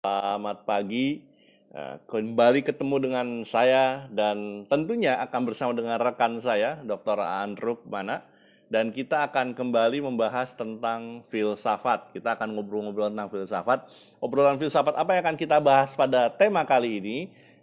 Selamat pagi, eh, kembali ketemu dengan saya dan tentunya akan bersama dengan rekan saya, Dr. Andruk Mana. Dan kita akan kembali membahas tentang filsafat. Kita akan ngobrol-ngobrol tentang filsafat. Obrolan filsafat apa yang akan kita bahas pada tema kali ini?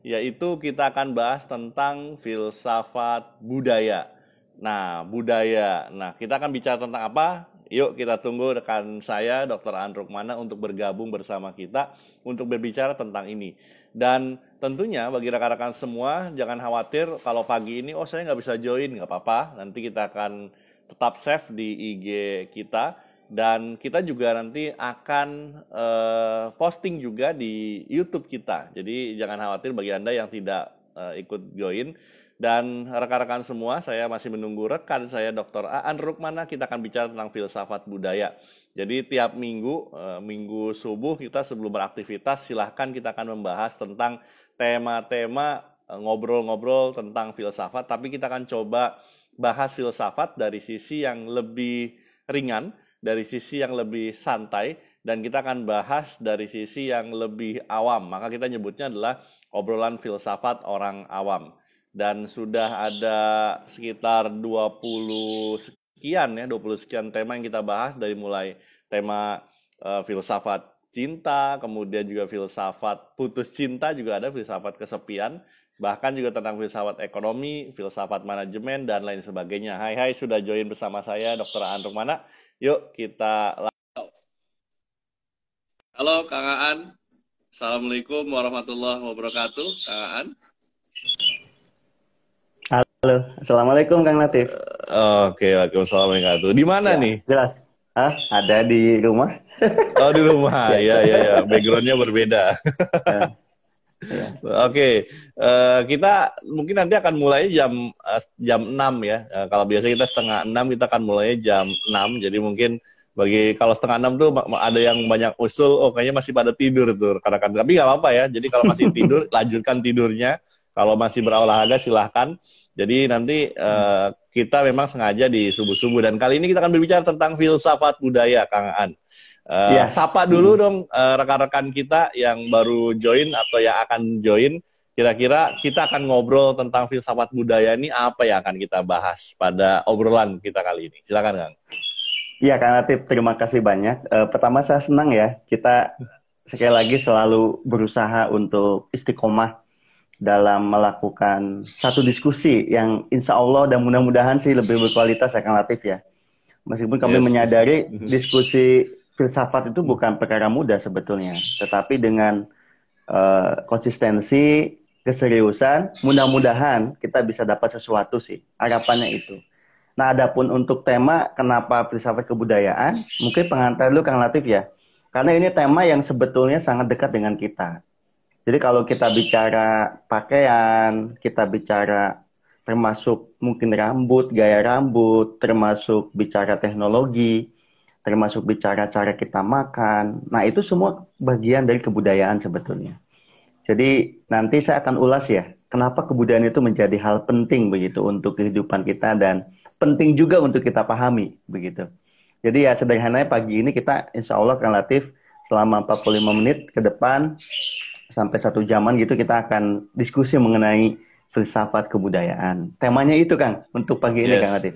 Yaitu kita akan bahas tentang filsafat budaya. Nah, budaya. Nah, kita akan bicara tentang apa? Yuk kita tunggu rekan saya Dr. Andruk Mana untuk bergabung bersama kita untuk berbicara tentang ini. Dan tentunya bagi rekan-rekan semua jangan khawatir kalau pagi ini oh saya nggak bisa join nggak apa-apa. Nanti kita akan tetap save di IG kita dan kita juga nanti akan uh, posting juga di YouTube kita. Jadi jangan khawatir bagi Anda yang tidak uh, ikut join dan rekan-rekan semua, saya masih menunggu rekan saya Dr. Aan Rukmana, kita akan bicara tentang filsafat budaya. Jadi tiap minggu, eh, minggu subuh kita sebelum beraktivitas, silahkan kita akan membahas tentang tema-tema eh, ngobrol-ngobrol tentang filsafat, tapi kita akan coba bahas filsafat dari sisi yang lebih ringan, dari sisi yang lebih santai, dan kita akan bahas dari sisi yang lebih awam. Maka kita nyebutnya adalah obrolan filsafat orang awam dan sudah ada sekitar 20 sekian ya 20 sekian tema yang kita bahas dari mulai tema uh, filsafat cinta kemudian juga filsafat putus cinta juga ada filsafat kesepian bahkan juga tentang filsafat ekonomi, filsafat manajemen dan lain sebagainya. Hai hai sudah join bersama saya Dokter Aan mana Yuk kita Halo Kang Aan. Assalamualaikum warahmatullahi wabarakatuh Kang Aan. Halo, assalamualaikum Kang Latif. Oke, waalaikumsalam waalaikumsalam Kang Di mana ya, nih? Jelas. Hah? Ada di rumah. oh di rumah, ya iya, ya ya. Backgroundnya berbeda. ya. Ya. Oke, uh, kita mungkin nanti akan mulai jam eh, jam enam ya. Uh, kalau biasa kita setengah enam kita akan mulai jam enam. Jadi mungkin bagi kalau setengah enam tuh ada yang banyak usul, oh kayaknya masih pada tidur tuh karena kan. Tapi nggak apa-apa ya. Jadi kalau masih tidur, lanjutkan tidurnya kalau masih berolahraga silahkan. Jadi nanti uh, kita memang sengaja di subuh-subuh dan kali ini kita akan berbicara tentang filsafat budaya Kang An. Uh, ya. Sapa dulu hmm. dong rekan eh, rekan-rekan kita yang baru join atau yang akan join. Kira-kira kita akan ngobrol tentang filsafat budaya ini apa yang akan kita bahas pada obrolan kita kali ini. Silakan Kang. Iya Kang Latif, terima kasih banyak. Uh, pertama saya senang ya kita sekali lagi selalu berusaha untuk istiqomah dalam melakukan satu diskusi yang insya Allah dan mudah-mudahan sih lebih berkualitas ya Latif ya. Meskipun kami yes. menyadari mm-hmm. diskusi filsafat itu bukan perkara mudah sebetulnya, tetapi dengan uh, konsistensi, keseriusan, mudah-mudahan kita bisa dapat sesuatu sih. Harapannya itu. Nah, adapun untuk tema kenapa filsafat kebudayaan, mungkin pengantar dulu Kang Latif ya. Karena ini tema yang sebetulnya sangat dekat dengan kita jadi kalau kita bicara pakaian, kita bicara termasuk mungkin rambut, gaya rambut, termasuk bicara teknologi, termasuk bicara cara kita makan. Nah, itu semua bagian dari kebudayaan sebetulnya. Jadi nanti saya akan ulas ya, kenapa kebudayaan itu menjadi hal penting begitu untuk kehidupan kita dan penting juga untuk kita pahami begitu. Jadi ya sederhananya pagi ini kita insya Allah relatif selama 45 menit ke depan sampai satu jaman gitu kita akan diskusi mengenai filsafat kebudayaan. Temanya itu Kang untuk pagi ini yes. Kang Atif.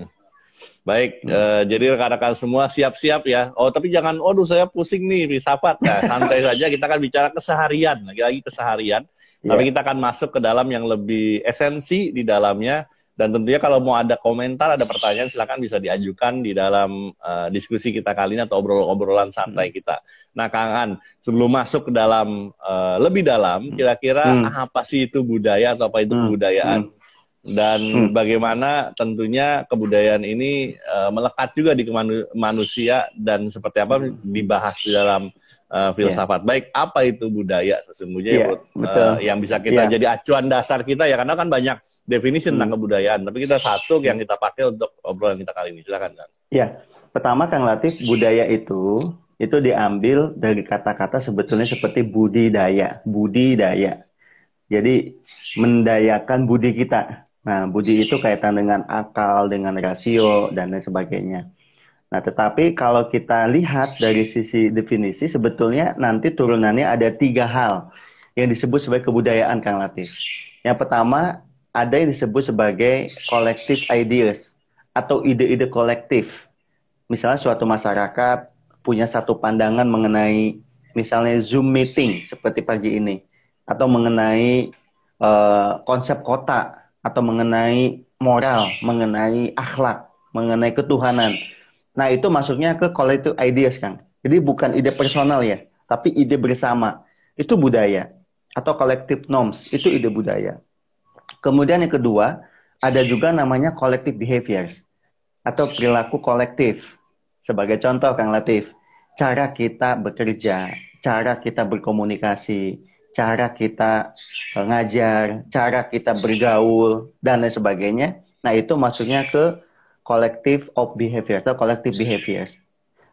Baik, hmm. uh, jadi rekan-rekan semua siap-siap ya. Oh tapi jangan, aduh saya pusing nih filsafat. Nah, santai saja kita akan bicara keseharian, lagi-lagi keseharian. Yeah. Tapi kita akan masuk ke dalam yang lebih esensi di dalamnya dan tentunya kalau mau ada komentar, ada pertanyaan, silahkan bisa diajukan di dalam uh, diskusi kita kali ini atau obrol-obrolan santai hmm. kita. Nah, Kang An, sebelum masuk ke dalam uh, lebih dalam, hmm. kira-kira hmm. apa sih itu budaya atau apa itu hmm. kebudayaan? Hmm. Dan hmm. bagaimana tentunya kebudayaan ini uh, melekat juga di kemanu- manusia dan seperti apa dibahas di dalam uh, filsafat. Yeah. Baik, apa itu budaya sesungguhnya yeah, ya, ya, uh, yang bisa kita yeah. jadi acuan dasar kita ya karena kan banyak definisi hmm. tentang kebudayaan, tapi kita satu yang kita pakai untuk obrolan kita kali ini. Silakan, Kang. Ya, pertama Kang Latif, budaya itu itu diambil dari kata-kata sebetulnya seperti budidaya, budidaya. Jadi mendayakan budi kita. Nah, budi itu kaitan dengan akal, dengan rasio dan lain sebagainya. Nah, tetapi kalau kita lihat dari sisi definisi, sebetulnya nanti turunannya ada tiga hal yang disebut sebagai kebudayaan, Kang Latif. Yang pertama ada yang disebut sebagai collective ideas atau ide-ide kolektif. Misalnya suatu masyarakat punya satu pandangan mengenai misalnya Zoom meeting seperti pagi ini atau mengenai uh, konsep kota atau mengenai moral, mengenai akhlak, mengenai ketuhanan. Nah, itu masuknya ke collective ideas, Kang. Jadi bukan ide personal ya, tapi ide bersama. Itu budaya atau collective norms, itu ide budaya. Kemudian yang kedua, ada juga namanya collective behaviors atau perilaku kolektif. Sebagai contoh, Kang Latif, cara kita bekerja, cara kita berkomunikasi, cara kita mengajar, cara kita bergaul, dan lain sebagainya. Nah, itu maksudnya ke collective of behaviors atau collective behaviors.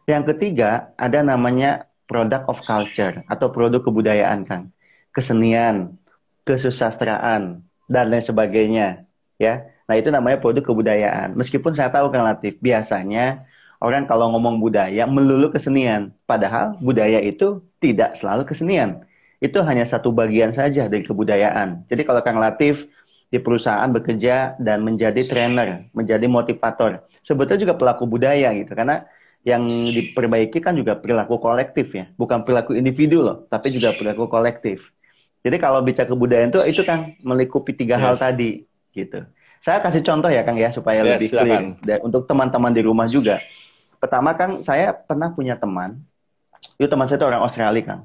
Yang ketiga, ada namanya product of culture atau produk kebudayaan, Kang. Kesenian, kesusastraan, dan lain sebagainya ya nah itu namanya produk kebudayaan meskipun saya tahu kang Latif biasanya orang kalau ngomong budaya melulu kesenian padahal budaya itu tidak selalu kesenian itu hanya satu bagian saja dari kebudayaan jadi kalau kang Latif di perusahaan bekerja dan menjadi trainer, menjadi motivator. Sebetulnya juga pelaku budaya gitu, karena yang diperbaiki kan juga perilaku kolektif ya, bukan perilaku individu loh, tapi juga perilaku kolektif. Jadi kalau bicara kebudayaan itu itu kan iya. melikupi tiga yes. hal tadi gitu. Saya kasih contoh ya Kang ya supaya yes, lebih clear silakan. untuk teman-teman di rumah juga. Pertama Kang, saya pernah punya teman. Itu teman saya itu orang Australia Kang.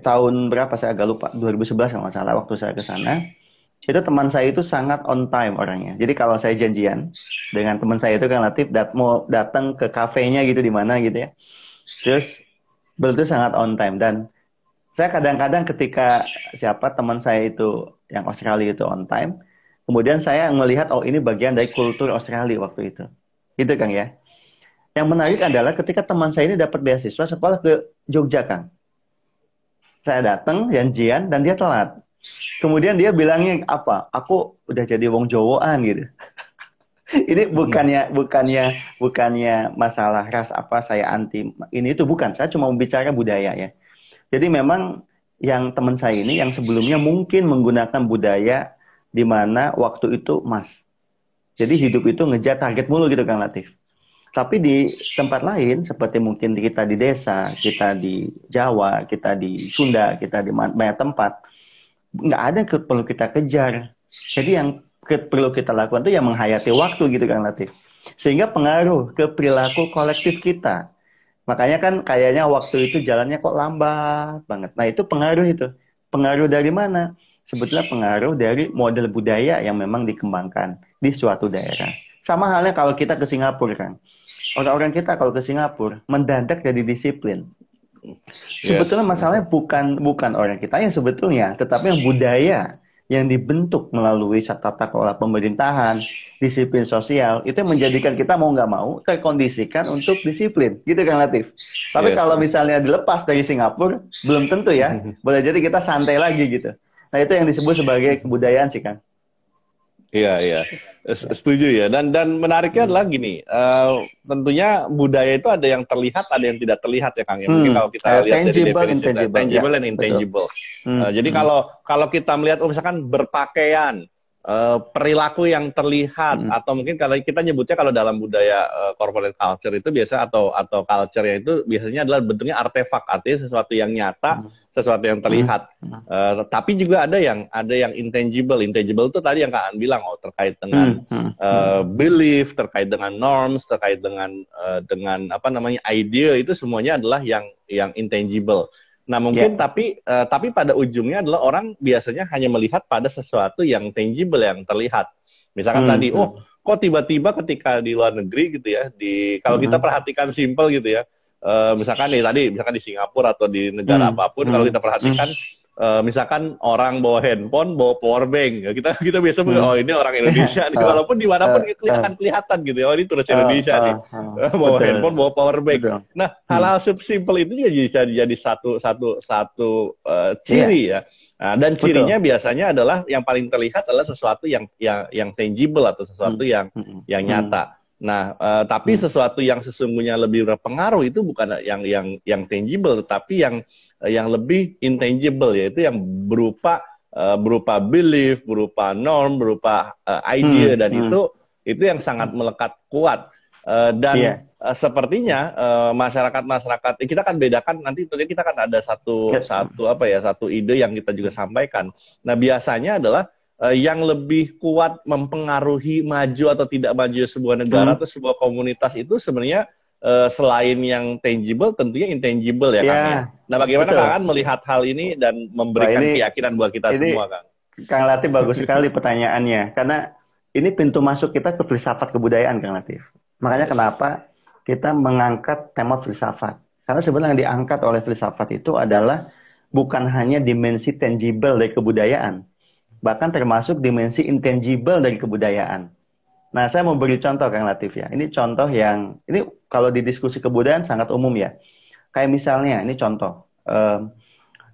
Tahun berapa saya agak lupa, 2011 kalau salah waktu saya ke sana. Itu teman saya itu sangat on time orangnya. Jadi kalau saya janjian dengan teman saya itu kan Latif dat mau datang ke kafenya gitu di mana gitu ya. Terus beliau itu sangat on time dan saya kadang-kadang ketika siapa teman saya itu yang Australia itu on time, kemudian saya melihat oh ini bagian dari kultur Australia waktu itu. gitu Kang ya. Yang menarik adalah ketika teman saya ini dapat beasiswa sekolah ke Jogja Kang. Saya datang janjian dan dia telat. Kemudian dia bilangnya apa? Aku udah jadi wong Jowoan gitu. ini hmm. bukannya bukannya bukannya masalah ras apa saya anti ini itu bukan. Saya cuma membicarakan budaya ya jadi memang yang teman saya ini yang sebelumnya mungkin menggunakan budaya di mana waktu itu emas. Jadi hidup itu ngejar target mulu gitu Kang Latif. Tapi di tempat lain seperti mungkin kita di desa, kita di Jawa, kita di Sunda, kita di banyak tempat nggak ada yang perlu kita kejar. Jadi yang perlu kita lakukan itu yang menghayati waktu gitu Kang Latif. Sehingga pengaruh ke perilaku kolektif kita Makanya kan kayaknya waktu itu jalannya kok lambat banget. Nah itu pengaruh itu. Pengaruh dari mana? Sebetulnya pengaruh dari model budaya yang memang dikembangkan di suatu daerah. Sama halnya kalau kita ke Singapura kan. Orang-orang kita kalau ke Singapura mendadak jadi disiplin. Sebetulnya masalahnya bukan bukan orang kita yang sebetulnya, tetapi yang budaya yang dibentuk melalui tata kelola pemerintahan, disiplin sosial, itu menjadikan kita mau nggak mau terkondisikan untuk disiplin, gitu kan Latif. Tapi yes. kalau misalnya dilepas dari Singapura, belum tentu ya. Boleh jadi kita santai lagi gitu. Nah itu yang disebut sebagai kebudayaan sih kan. Iya iya setuju ya dan dan menariknya adalah gini uh, tentunya budaya itu ada yang terlihat ada yang tidak terlihat ya Kang ya mungkin hmm. kalau kita lihat tangible, dari definisi tangible, tangible ya. dan iya, intangible. Uh, hmm. Eh, jadi hmm. kalau kalau kita melihat oh misalkan berpakaian Uh, perilaku yang terlihat hmm. atau mungkin kalau kita nyebutnya kalau dalam budaya uh, corporate culture itu biasa atau atau culture yang itu biasanya adalah bentuknya artefak artinya sesuatu yang nyata hmm. sesuatu yang hmm. terlihat hmm. uh, tapi juga ada yang ada yang intangible intangible itu tadi yang kak An bilang oh terkait dengan hmm. uh, belief terkait dengan norms terkait dengan uh, dengan apa namanya idea itu semuanya adalah yang yang intangible Nah ya. mungkin yeah. tapi uh, tapi pada ujungnya adalah orang biasanya hanya melihat pada sesuatu yang tangible yang terlihat. Misalkan hmm. tadi, hmm. oh kok tiba-tiba ketika di luar negeri gitu ya, di kalau hmm. kita perhatikan simple gitu ya, uh, misalkan nih tadi misalkan di Singapura atau di negara hmm. apapun hmm. kalau kita perhatikan hmm uh, misalkan orang bawa handphone, bawa power bank. Ya, kita kita biasa bilang hmm. oh ini orang Indonesia nih ah, walaupun dimanapun ah, itu akan ah. kelihatan gitu ya. Oh ini turis Indonesia nih. bawa handphone, bawa power bank. Nah, hmm. hal-hal hmm. simple itu juga bisa jadi satu satu satu uh, ciri yeah. ya. Nah, dan cirinya Betul. biasanya adalah yang paling terlihat adalah sesuatu yang yang yang tangible atau sesuatu hmm. yang hmm. yang hmm. nyata. Hmm. Nah, uh, tapi hmm. sesuatu yang sesungguhnya lebih berpengaruh itu bukan yang yang yang tangible, tetapi yang yang lebih intangible yaitu yang berupa uh, berupa belief, berupa norm, berupa uh, idea hmm. dan hmm. itu itu yang sangat melekat kuat uh, dan yeah. Iya. uh, sepertinya masyarakat masyarakat eh, kita kan bedakan nanti tentunya kita kan ada satu yeah. satu apa ya satu ide yang kita juga sampaikan. Nah, biasanya adalah Eh, yang lebih kuat mempengaruhi maju atau tidak maju sebuah negara hmm. atau sebuah komunitas itu sebenarnya eh, selain yang tangible tentunya intangible ya, ya Kang. Iya. Nah, bagaimana Betul. Kang melihat hal ini dan memberikan nah, ini, keyakinan buat kita ini, semua, Kang? Kang Latif bagus sekali pertanyaannya karena ini pintu masuk kita ke filsafat kebudayaan, Kang Latif. Makanya yes. kenapa kita mengangkat tema filsafat. Karena sebenarnya yang diangkat oleh filsafat itu adalah bukan hanya dimensi tangible dari kebudayaan, bahkan termasuk dimensi intangible dari kebudayaan. Nah, saya mau beri contoh Kang Latif ya. Ini contoh yang ini kalau di diskusi kebudayaan sangat umum ya. Kayak misalnya ini contoh, um,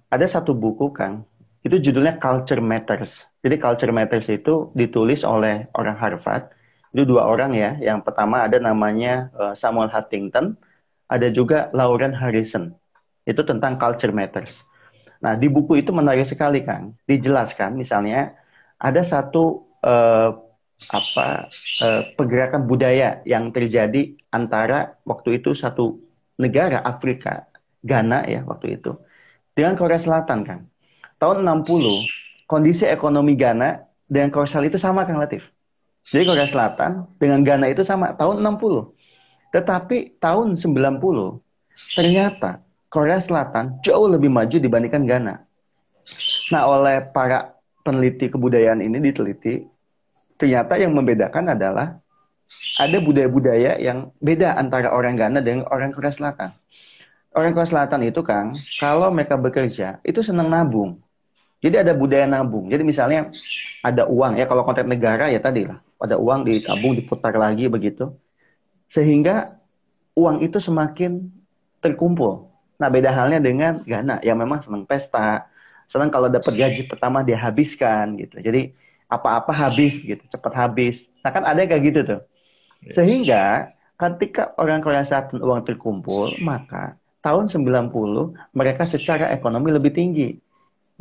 ada satu buku Kang, itu judulnya Culture Matters. Jadi Culture Matters itu ditulis oleh orang Harvard. Itu dua orang ya. Yang pertama ada namanya eh, Samuel Huntington, ada juga Lauren Harrison. Itu tentang Culture Matters. Nah, di buku itu menarik sekali kan, dijelaskan misalnya ada satu eh, apa eh, pergerakan budaya yang terjadi antara waktu itu satu negara Afrika, Ghana ya waktu itu, dengan Korea Selatan kan. Tahun 60 kondisi ekonomi Ghana dengan Korea Selatan itu sama kan Latif. Jadi Korea Selatan dengan Ghana itu sama tahun 60. Tetapi tahun 90 ternyata Korea Selatan jauh lebih maju dibandingkan Ghana. Nah, oleh para peneliti kebudayaan ini diteliti, ternyata yang membedakan adalah ada budaya-budaya yang beda antara orang Ghana dengan orang Korea Selatan. Orang Korea Selatan itu, kan, kalau mereka bekerja, itu senang nabung. Jadi ada budaya nabung. Jadi misalnya ada uang ya kalau konteks negara ya tadi lah, ada uang ditabung, diputar lagi begitu. Sehingga uang itu semakin terkumpul. Nah beda halnya dengan Gana yang memang senang pesta, senang kalau dapat iya. gaji pertama dia habiskan gitu. Jadi apa-apa habis gitu, cepat habis. Nah kan ada kayak gitu tuh. Iya. Sehingga ketika orang Korea Selatan uang terkumpul, maka tahun 90 mereka secara ekonomi lebih tinggi.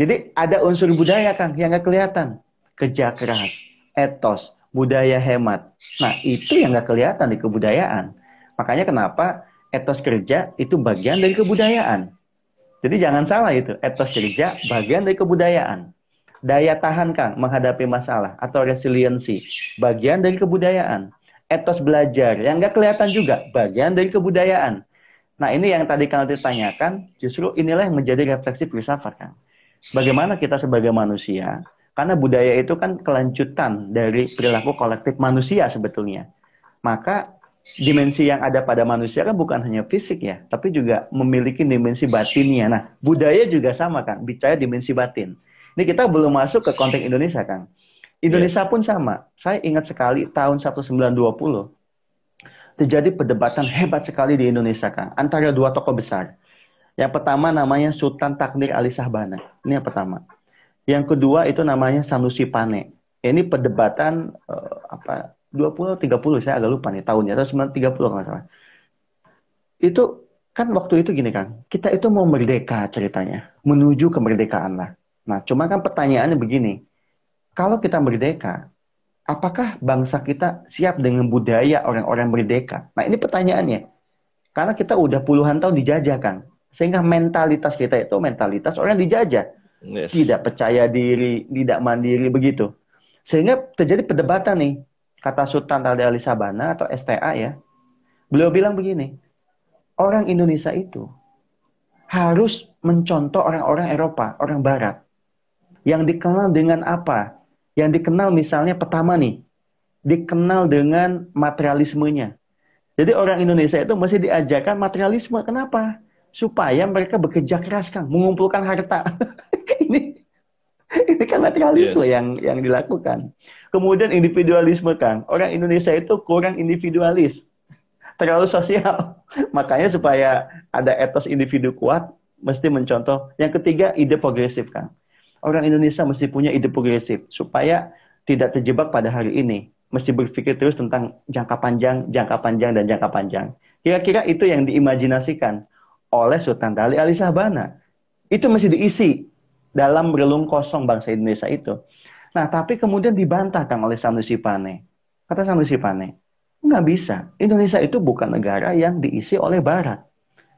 Jadi ada unsur budaya kan yang gak kelihatan. Kerja keras, etos, budaya hemat. Nah itu yang gak kelihatan di kebudayaan. Makanya kenapa etos kerja itu bagian dari kebudayaan. Jadi jangan salah itu, etos kerja bagian dari kebudayaan. Daya tahan Kang menghadapi masalah atau resiliensi bagian dari kebudayaan. Etos belajar yang nggak kelihatan juga bagian dari kebudayaan. Nah ini yang tadi Kang ditanyakan, justru inilah yang menjadi refleksi filsafat Kang. Bagaimana kita sebagai manusia, karena budaya itu kan kelanjutan dari perilaku kolektif manusia sebetulnya. Maka dimensi yang ada pada manusia kan bukan hanya fisik ya, tapi juga memiliki dimensi batinnya. Nah, budaya juga sama kan, bicara dimensi batin. Ini kita belum masuk ke konteks Indonesia kan. Indonesia yes. pun sama. Saya ingat sekali tahun 1920 terjadi perdebatan hebat sekali di Indonesia kan antara dua tokoh besar. Yang pertama namanya Sultan Takdir Ali Sahbana. Ini yang pertama. Yang kedua itu namanya Sanusi Pane. Ini perdebatan uh, apa 20 30 saya agak lupa nih tahunnya atau 30 kalau nggak salah. Itu kan waktu itu gini kan, kita itu mau merdeka ceritanya, menuju kemerdekaan lah. Nah, cuma kan pertanyaannya begini, kalau kita merdeka, apakah bangsa kita siap dengan budaya orang-orang merdeka? Nah, ini pertanyaannya. Karena kita udah puluhan tahun dijajah kan, sehingga mentalitas kita itu mentalitas orang dijajah. Yes. Tidak percaya diri, tidak mandiri begitu. Sehingga terjadi perdebatan nih, kata Sultan Raden Ali Sabana atau STA ya, beliau bilang begini, orang Indonesia itu harus mencontoh orang-orang Eropa, orang Barat, yang dikenal dengan apa? Yang dikenal misalnya pertama nih, dikenal dengan materialismenya. Jadi orang Indonesia itu mesti diajarkan materialisme. Kenapa? Supaya mereka bekerja keras, Kang, mengumpulkan harta. ini ini kan materialisme yes. yang yang dilakukan. Kemudian individualisme kan. Orang Indonesia itu kurang individualis, terlalu sosial. Makanya supaya ada etos individu kuat, mesti mencontoh. Yang ketiga ide progresif kan. Orang Indonesia mesti punya ide progresif supaya tidak terjebak pada hari ini. Mesti berpikir terus tentang jangka panjang, jangka panjang, dan jangka panjang. Kira-kira itu yang diimajinasikan oleh Sultan Dali Alisabana. Itu mesti diisi dalam relung kosong bangsa Indonesia itu. Nah, tapi kemudian dibantahkan oleh Sanusi Pane. Kata Sanusi Pane, nggak bisa. Indonesia itu bukan negara yang diisi oleh Barat.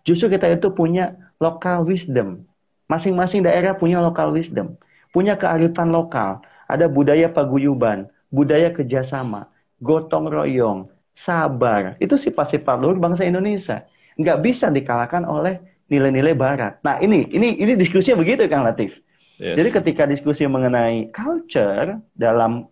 Justru kita itu punya local wisdom. Masing-masing daerah punya local wisdom. Punya kearifan lokal. Ada budaya paguyuban, budaya kerjasama, gotong royong, sabar. Itu sifat-sifat luhur bangsa Indonesia. Nggak bisa dikalahkan oleh nilai-nilai Barat. Nah ini ini ini diskusinya begitu Kang Latif. Jadi ketika diskusi mengenai culture dalam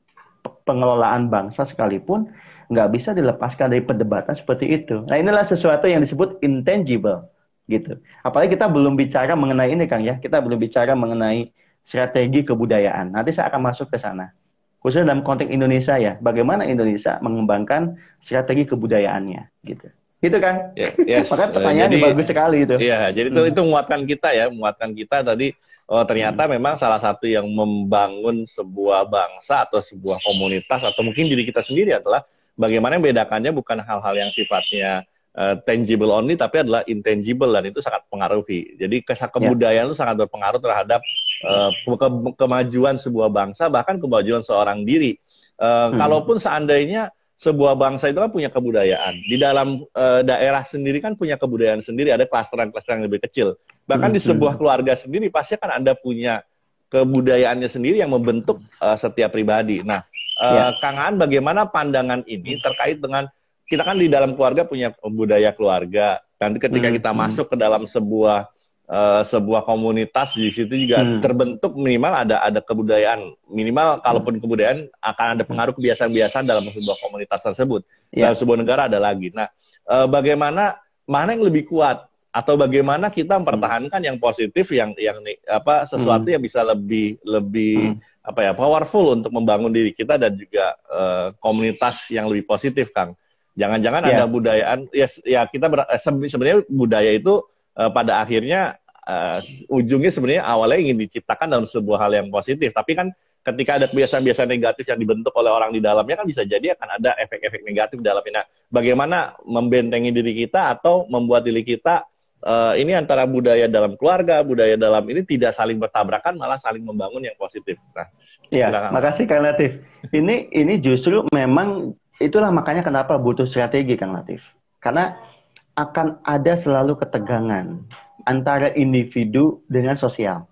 pengelolaan bangsa sekalipun nggak bisa dilepaskan dari perdebatan seperti itu. Nah inilah sesuatu yang disebut intangible gitu. Apalagi kita belum bicara mengenai ini Kang ya, kita belum bicara mengenai strategi kebudayaan. Nanti saya akan masuk ke sana. Khususnya dalam konteks Indonesia ya, bagaimana Indonesia mengembangkan strategi kebudayaannya gitu gitu kan? ya. yes. Makanya pertanyaan jadi, bagus sekali itu. Iya, jadi itu hmm. itu menguatkan kita ya, menguatkan kita tadi oh ternyata hmm. memang salah satu yang membangun sebuah bangsa atau sebuah komunitas atau mungkin diri kita sendiri adalah bagaimana bedakannya bukan hal-hal yang sifatnya uh, tangible only tapi adalah intangible dan itu sangat pengaruhi. Jadi kisah ya. kebudayaan yeah. itu sangat berpengaruh terhadap uh, ke kemajuan sebuah bangsa bahkan kemajuan seorang diri. Uh, hmm. Kalaupun seandainya sebuah bangsa itu kan punya kebudayaan. Di dalam e, daerah sendiri kan punya kebudayaan sendiri, ada klasteran-klasteran yang lebih kecil. Bahkan hmm. di sebuah keluarga sendiri pasti kan Anda punya kebudayaannya sendiri yang membentuk e, setiap pribadi. Nah, e, ya. Kang Aan bagaimana pandangan ini terkait dengan kita kan di dalam keluarga punya budaya keluarga. Nanti ketika hmm. kita hmm. masuk ke dalam sebuah Eh, sebuah komunitas di situ juga hmm. terbentuk minimal ada ada kebudayaan minimal hmm. kalaupun kebudayaan akan ada pengaruh kebiasaan-kebiasaan dalam sebuah komunitas tersebut yeah. dalam sebuah negara ada lagi. Nah, uh, bagaimana mana yang lebih kuat atau bagaimana kita hmm. mempertahankan yang positif yang yang apa sesuatu hmm. yang bisa lebih lebih hmm. apa ya powerful untuk membangun diri kita dan juga uh, komunitas yang lebih positif Kang. Jangan-jangan yeah. ada budayaan ya ya kita sebenarnya budaya itu Eh, pada akhirnya uh, ujungnya sebenarnya awalnya ingin diciptakan dalam sebuah hal yang positif, tapi kan ketika ada kebiasaan-kebiasaan negatif yang dibentuk oleh orang di dalamnya kan bisa jadi akan ada efek-efek negatif di dalamnya. Nah, bagaimana membentengi diri kita atau membuat diri kita uh, ini antara budaya dalam keluarga, budaya dalam ini tidak saling bertabrakan malah saling membangun yang positif. Nah, ya, makasih Kang Latif. Ini ini justru memang itulah makanya kenapa butuh strategi Kang Latif. Karena akan ada selalu ketegangan antara individu dengan sosial.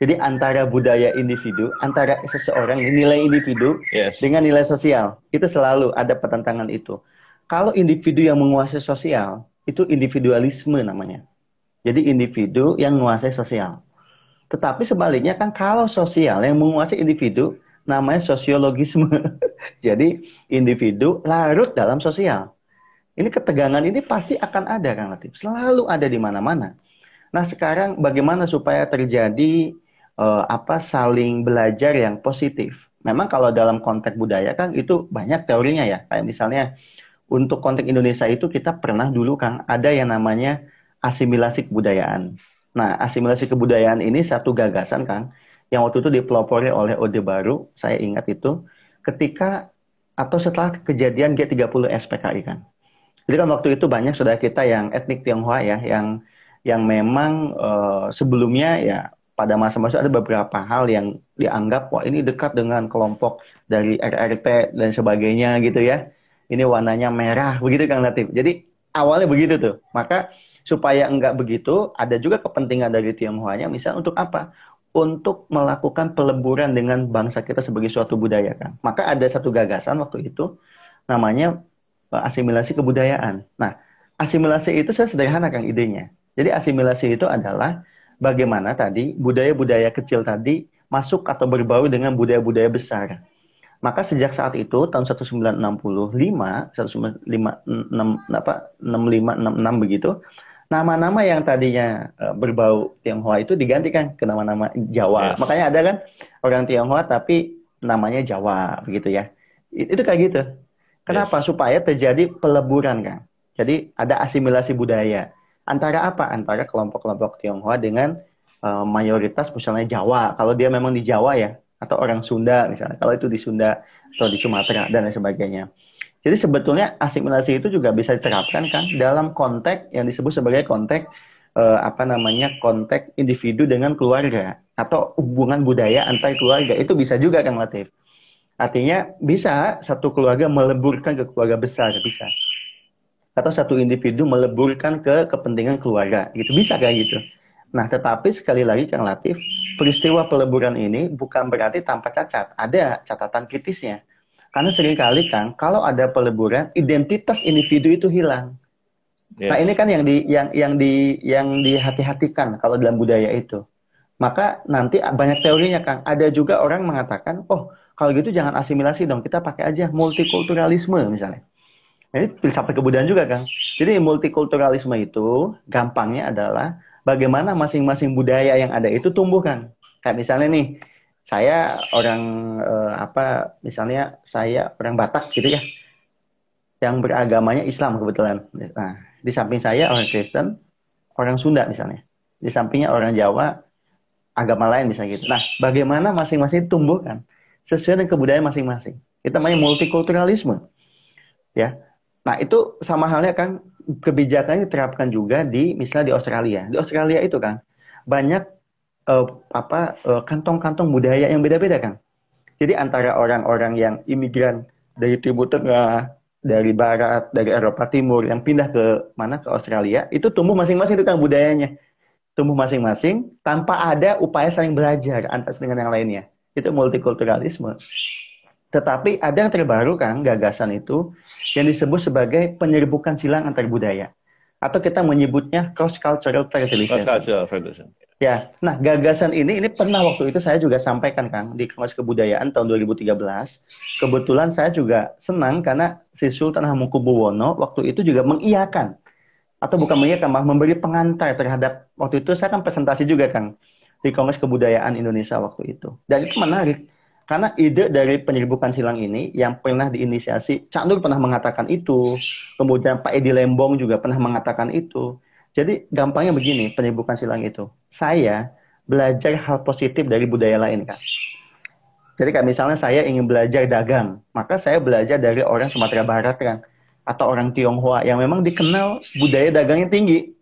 Jadi antara budaya individu, antara seseorang nilai individu yes. dengan nilai sosial, itu selalu ada pertentangan itu. Kalau individu yang menguasai sosial, itu individualisme namanya. Jadi individu yang menguasai sosial. Tetapi sebaliknya kan kalau sosial yang menguasai individu, namanya sosiologisme. Jadi individu larut dalam sosial. Ini ketegangan ini pasti akan ada Kang Latif, selalu ada di mana-mana. Nah sekarang bagaimana supaya terjadi uh, apa saling belajar yang positif? Memang kalau dalam konteks budaya kan itu banyak teorinya ya, kayak misalnya untuk konteks Indonesia itu kita pernah dulu Kang ada yang namanya asimilasi kebudayaan. Nah asimilasi kebudayaan ini satu gagasan Kang yang waktu itu dipelopori oleh Ode Baru, saya ingat itu, ketika atau setelah kejadian G30 SPKI kan. Jadi kan waktu itu banyak saudara kita yang etnik Tionghoa ya, yang yang memang uh, sebelumnya ya pada masa-masa ada beberapa hal yang dianggap wah ini dekat dengan kelompok dari RRT dan sebagainya gitu ya. Ini warnanya merah begitu Kang Latif. Jadi awalnya begitu tuh. Maka supaya enggak begitu ada juga kepentingan dari Tionghoanya misalnya untuk apa? Untuk melakukan peleburan dengan bangsa kita sebagai suatu budaya kan. Maka ada satu gagasan waktu itu namanya Eh, asimilasi kebudayaan. Nah, asimilasi itu saya sederhana kan idenya. Jadi asimilasi itu adalah bagaimana tadi budaya-budaya kecil tadi masuk atau berbau dengan budaya-budaya besar. Maka sejak saat itu tahun 1965, 1965 begitu, nama-nama yang tadinya eh, berbau Tionghoa itu digantikan ke nama-nama Jawa. Yes. Makanya ada kan orang Tionghoa tapi namanya Jawa begitu ya. Itu kayak gitu. Kenapa? Yes. Supaya terjadi peleburan kan. Jadi ada asimilasi budaya antara apa? Antara kelompok-kelompok Tionghoa dengan uh, mayoritas misalnya Jawa. Kalau dia memang di Jawa ya, atau orang Sunda misalnya. Kalau itu di Sunda atau di Sumatera dan lain sebagainya. Jadi sebetulnya asimilasi itu juga bisa diterapkan kan dalam konteks yang disebut sebagai konteks uh, apa namanya konteks individu dengan keluarga atau hubungan budaya antar keluarga itu bisa juga kan Latif. Artinya bisa satu keluarga meleburkan ke keluarga besar, bisa. Atau satu individu meleburkan ke kepentingan keluarga, gitu bisa kayak gitu. Nah, tetapi sekali lagi Kang Latif, peristiwa peleburan ini bukan berarti tanpa cacat. Ada catatan kritisnya. Karena seringkali Kang, kalau ada peleburan, identitas individu itu hilang. Nah, yes. Nah, ini kan yang di yang yang di yang dihati-hatikan kalau dalam budaya itu. Maka nanti banyak teorinya Kang. Ada juga orang mengatakan, "Oh, kalau gitu jangan asimilasi dong, kita pakai aja multikulturalisme misalnya. Ini filsafat kebudayaan juga kan. Jadi multikulturalisme itu gampangnya adalah bagaimana masing-masing budaya yang ada itu tumbuh kan. Kayak misalnya nih, saya orang eh, apa misalnya saya orang Batak gitu ya. Yang beragamanya Islam kebetulan. Nah, di samping saya orang Kristen, orang Sunda misalnya. Di sampingnya orang Jawa, agama lain misalnya gitu. Nah, bagaimana masing-masing tumbuh kan? sesuai dengan kebudayaan masing-masing. Kita main multikulturalisme. Ya. Nah, itu sama halnya kan kebijakan diterapkan juga di misalnya di Australia. Di Australia itu kan banyak uh, apa kantong eh, kantong-kantong budaya yang beda-beda kan. Jadi antara orang-orang yang imigran dari Timur Tengah, dari Barat, dari Eropa Timur yang pindah ke mana ke Australia, itu tumbuh masing-masing tentang budayanya. Tumbuh masing-masing tanpa ada upaya saling belajar antara dengan yang lainnya itu multikulturalisme. Tetapi ada yang terbaru kan gagasan itu yang disebut sebagai penyerbukan silang antar budaya atau kita menyebutnya cross cultural fertilization. Cross cultural fertilization. Ya, nah gagasan ini ini pernah waktu itu saya juga sampaikan Kang di Kongres Kebudayaan tahun 2013. Kebetulan saya juga senang karena si Sultan Hamengkubuwono waktu itu juga mengiyakan atau bukan mengiyakan, memberi pengantar terhadap waktu itu saya kan presentasi juga Kang di Kongres Kebudayaan Indonesia waktu itu. Dan itu menarik karena ide dari penyerbukan silang ini yang pernah diinisiasi, Cak Nur pernah mengatakan itu, kemudian Pak Edi Lembong juga pernah mengatakan itu. Jadi gampangnya begini penyerbukan silang itu, saya belajar hal positif dari budaya lain kan. Jadi kayak misalnya saya ingin belajar dagang, maka saya belajar dari orang Sumatera Barat kan, atau orang Tionghoa yang memang dikenal budaya dagangnya tinggi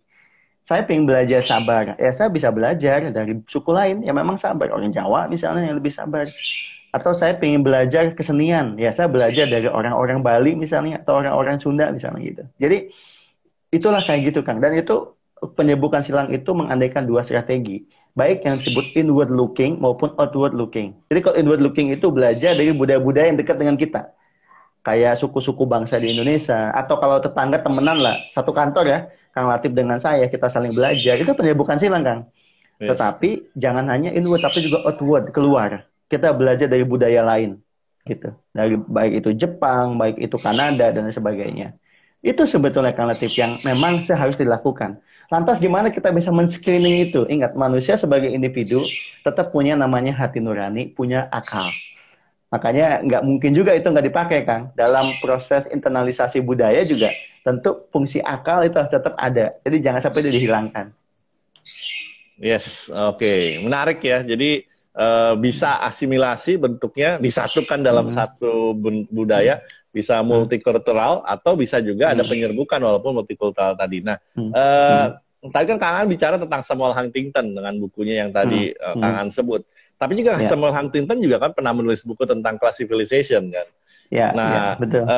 saya ingin belajar sabar. Ya saya bisa belajar dari suku lain yang memang sabar. Orang Jawa misalnya yang lebih sabar. Atau saya ingin belajar kesenian. Ya saya belajar dari orang-orang Bali misalnya atau orang-orang Sunda misalnya gitu. Jadi itulah kayak gitu Kang. Dan itu penyebukan silang itu mengandaikan dua strategi. Baik yang disebut inward looking maupun outward looking. Jadi kalau inward looking itu belajar dari budaya-budaya yang dekat dengan kita kayak suku-suku bangsa di Indonesia atau kalau tetangga temenan lah satu kantor ya Kang Latif dengan saya kita saling belajar itu bukan silang Kang yes. tetapi jangan hanya inward tapi juga outward keluar kita belajar dari budaya lain gitu dari baik itu Jepang baik itu Kanada dan sebagainya itu sebetulnya Kang Latif yang memang seharus dilakukan lantas gimana kita bisa men-screening itu ingat manusia sebagai individu tetap punya namanya hati nurani punya akal Makanya nggak mungkin juga itu nggak dipakai, Kang. Dalam proses internalisasi budaya juga tentu fungsi akal itu tetap ada. Jadi jangan sampai itu dihilangkan. Yes, oke. Okay. Menarik ya. Jadi uh, bisa asimilasi bentuknya disatukan dalam hmm. satu budaya, bisa hmm. multikultural atau bisa juga hmm. ada penyerbukan walaupun multikultural tadi. Nah, hmm. Uh, tadi kan Kang An bicara tentang Samuel Huntington dengan bukunya yang tadi hmm. uh, Kang An hmm. sebut. Tapi juga yeah. Samuel Huntington juga kan pernah menulis buku tentang class civilization kan. Yeah, nah, yeah, betul. Uh,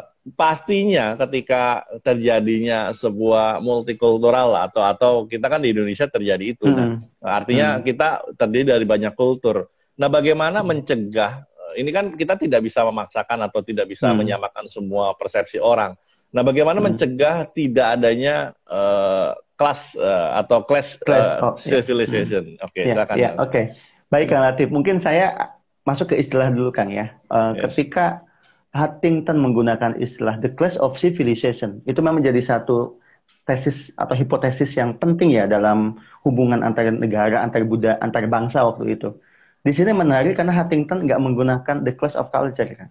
hmm pastinya ketika terjadinya sebuah multikultural atau atau kita kan di Indonesia terjadi itu kan? hmm. Kan? artinya hmm. kita terdiri dari banyak kultur nah bagaimana hmm. mencegah ini kan kita tidak bisa memaksakan atau tidak bisa hmm. menyamakan semua persepsi orang nah bagaimana hmm. mencegah tidak adanya uh, eh, kelas uh, eh, atau class, class uh, civilization yeah. Hmm. oke okay, ya, yeah, silakan yeah, oke okay. Baik Kang hmm. Latif, mungkin saya masuk ke istilah dulu Kang ya. Uh, yes. Ketika Huntington menggunakan istilah the class of civilization, itu memang menjadi satu tesis atau hipotesis yang penting ya dalam hubungan antara negara, antar budaya, antar bangsa waktu itu. Di sini menarik karena Huntington nggak menggunakan the class of culture kan.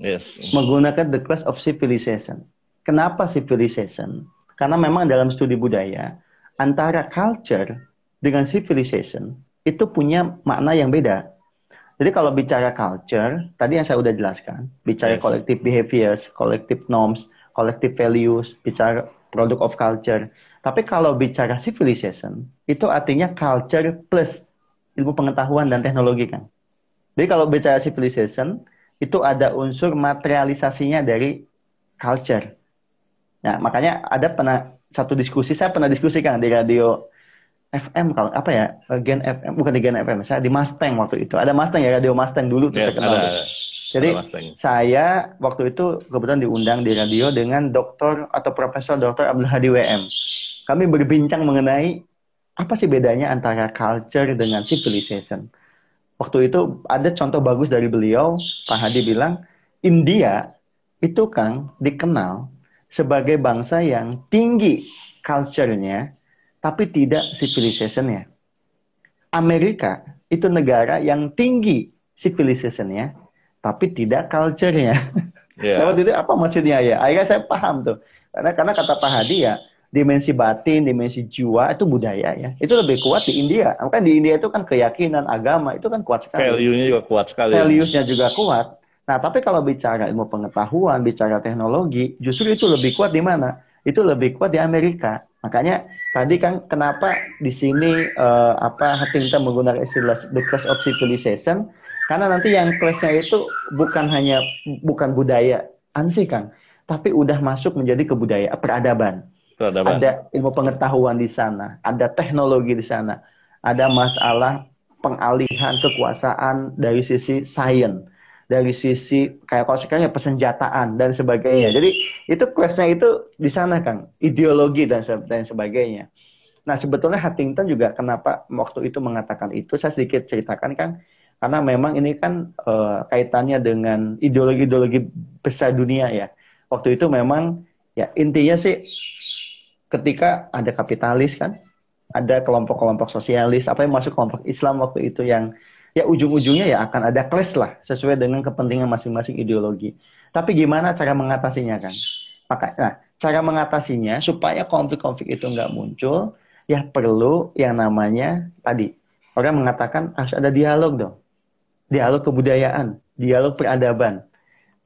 Yes. Menggunakan the class of civilization. Kenapa civilization? Karena memang dalam studi budaya antara culture dengan civilization itu punya makna yang beda. Jadi kalau bicara culture, tadi yang saya udah jelaskan, bicara yes. collective behaviors, collective norms, collective values, bicara product of culture. Tapi kalau bicara civilization, itu artinya culture plus ilmu pengetahuan dan teknologi kan. Jadi kalau bicara civilization, itu ada unsur materialisasinya dari culture. Nah, makanya ada pernah satu diskusi, saya pernah diskusikan di radio FM kalau apa ya eh, Gen FM bukan di Gen FM saya di Mustang waktu itu ada Mustang ya radio Mustang dulu tuh yeah, saya kenal jadi ada saya waktu itu kebetulan diundang di radio dengan dokter atau profesor dokter Abdul Hadi WM kami berbincang mengenai apa sih bedanya antara culture dengan civilization waktu itu ada contoh bagus dari beliau Pak Hadi bilang India itu kan dikenal sebagai bangsa yang tinggi culture-nya tapi tidak civilization-nya. Amerika itu negara yang tinggi civilization-nya, tapi tidak culture-nya. Yeah. saya itu apa maksudnya ya? Akhirnya saya paham tuh. Karena karena kata Pak Hadi ya, dimensi batin, dimensi jiwa itu budaya ya. Itu lebih kuat di India. Kan di India itu kan keyakinan, agama itu kan kuat sekali. Value-nya juga kuat sekali. Value-nya juga kuat. Nah, tapi kalau bicara ilmu pengetahuan, bicara teknologi, justru itu lebih kuat di mana? Itu lebih kuat di Amerika. Makanya Tadi kan kenapa di sini uh, apa kita menggunakan istilah the class of civilization? Karena nanti yang kelasnya itu bukan hanya bukan budaya ansi Kang, tapi udah masuk menjadi kebudayaan peradaban. peradaban. Ada ilmu pengetahuan di sana, ada teknologi di sana, ada masalah pengalihan kekuasaan dari sisi sains dari sisi kayak konsekuensinya persenjataan dan sebagainya. Iya. Jadi itu questnya itu di sana kan ideologi dan dan sebagainya. Nah sebetulnya Huntington juga kenapa waktu itu mengatakan itu saya sedikit ceritakan kan karena memang ini kan e, kaitannya dengan ideologi-ideologi besar dunia ya. Waktu itu memang ya intinya sih ketika ada kapitalis kan, ada kelompok-kelompok sosialis, apa yang masuk kelompok Islam waktu itu yang ya ujung-ujungnya ya akan ada clash lah sesuai dengan kepentingan masing-masing ideologi. Tapi gimana cara mengatasinya kan? Maka, nah, cara mengatasinya supaya konflik-konflik itu nggak muncul, ya perlu yang namanya tadi orang mengatakan harus ada dialog dong, dialog kebudayaan, dialog peradaban.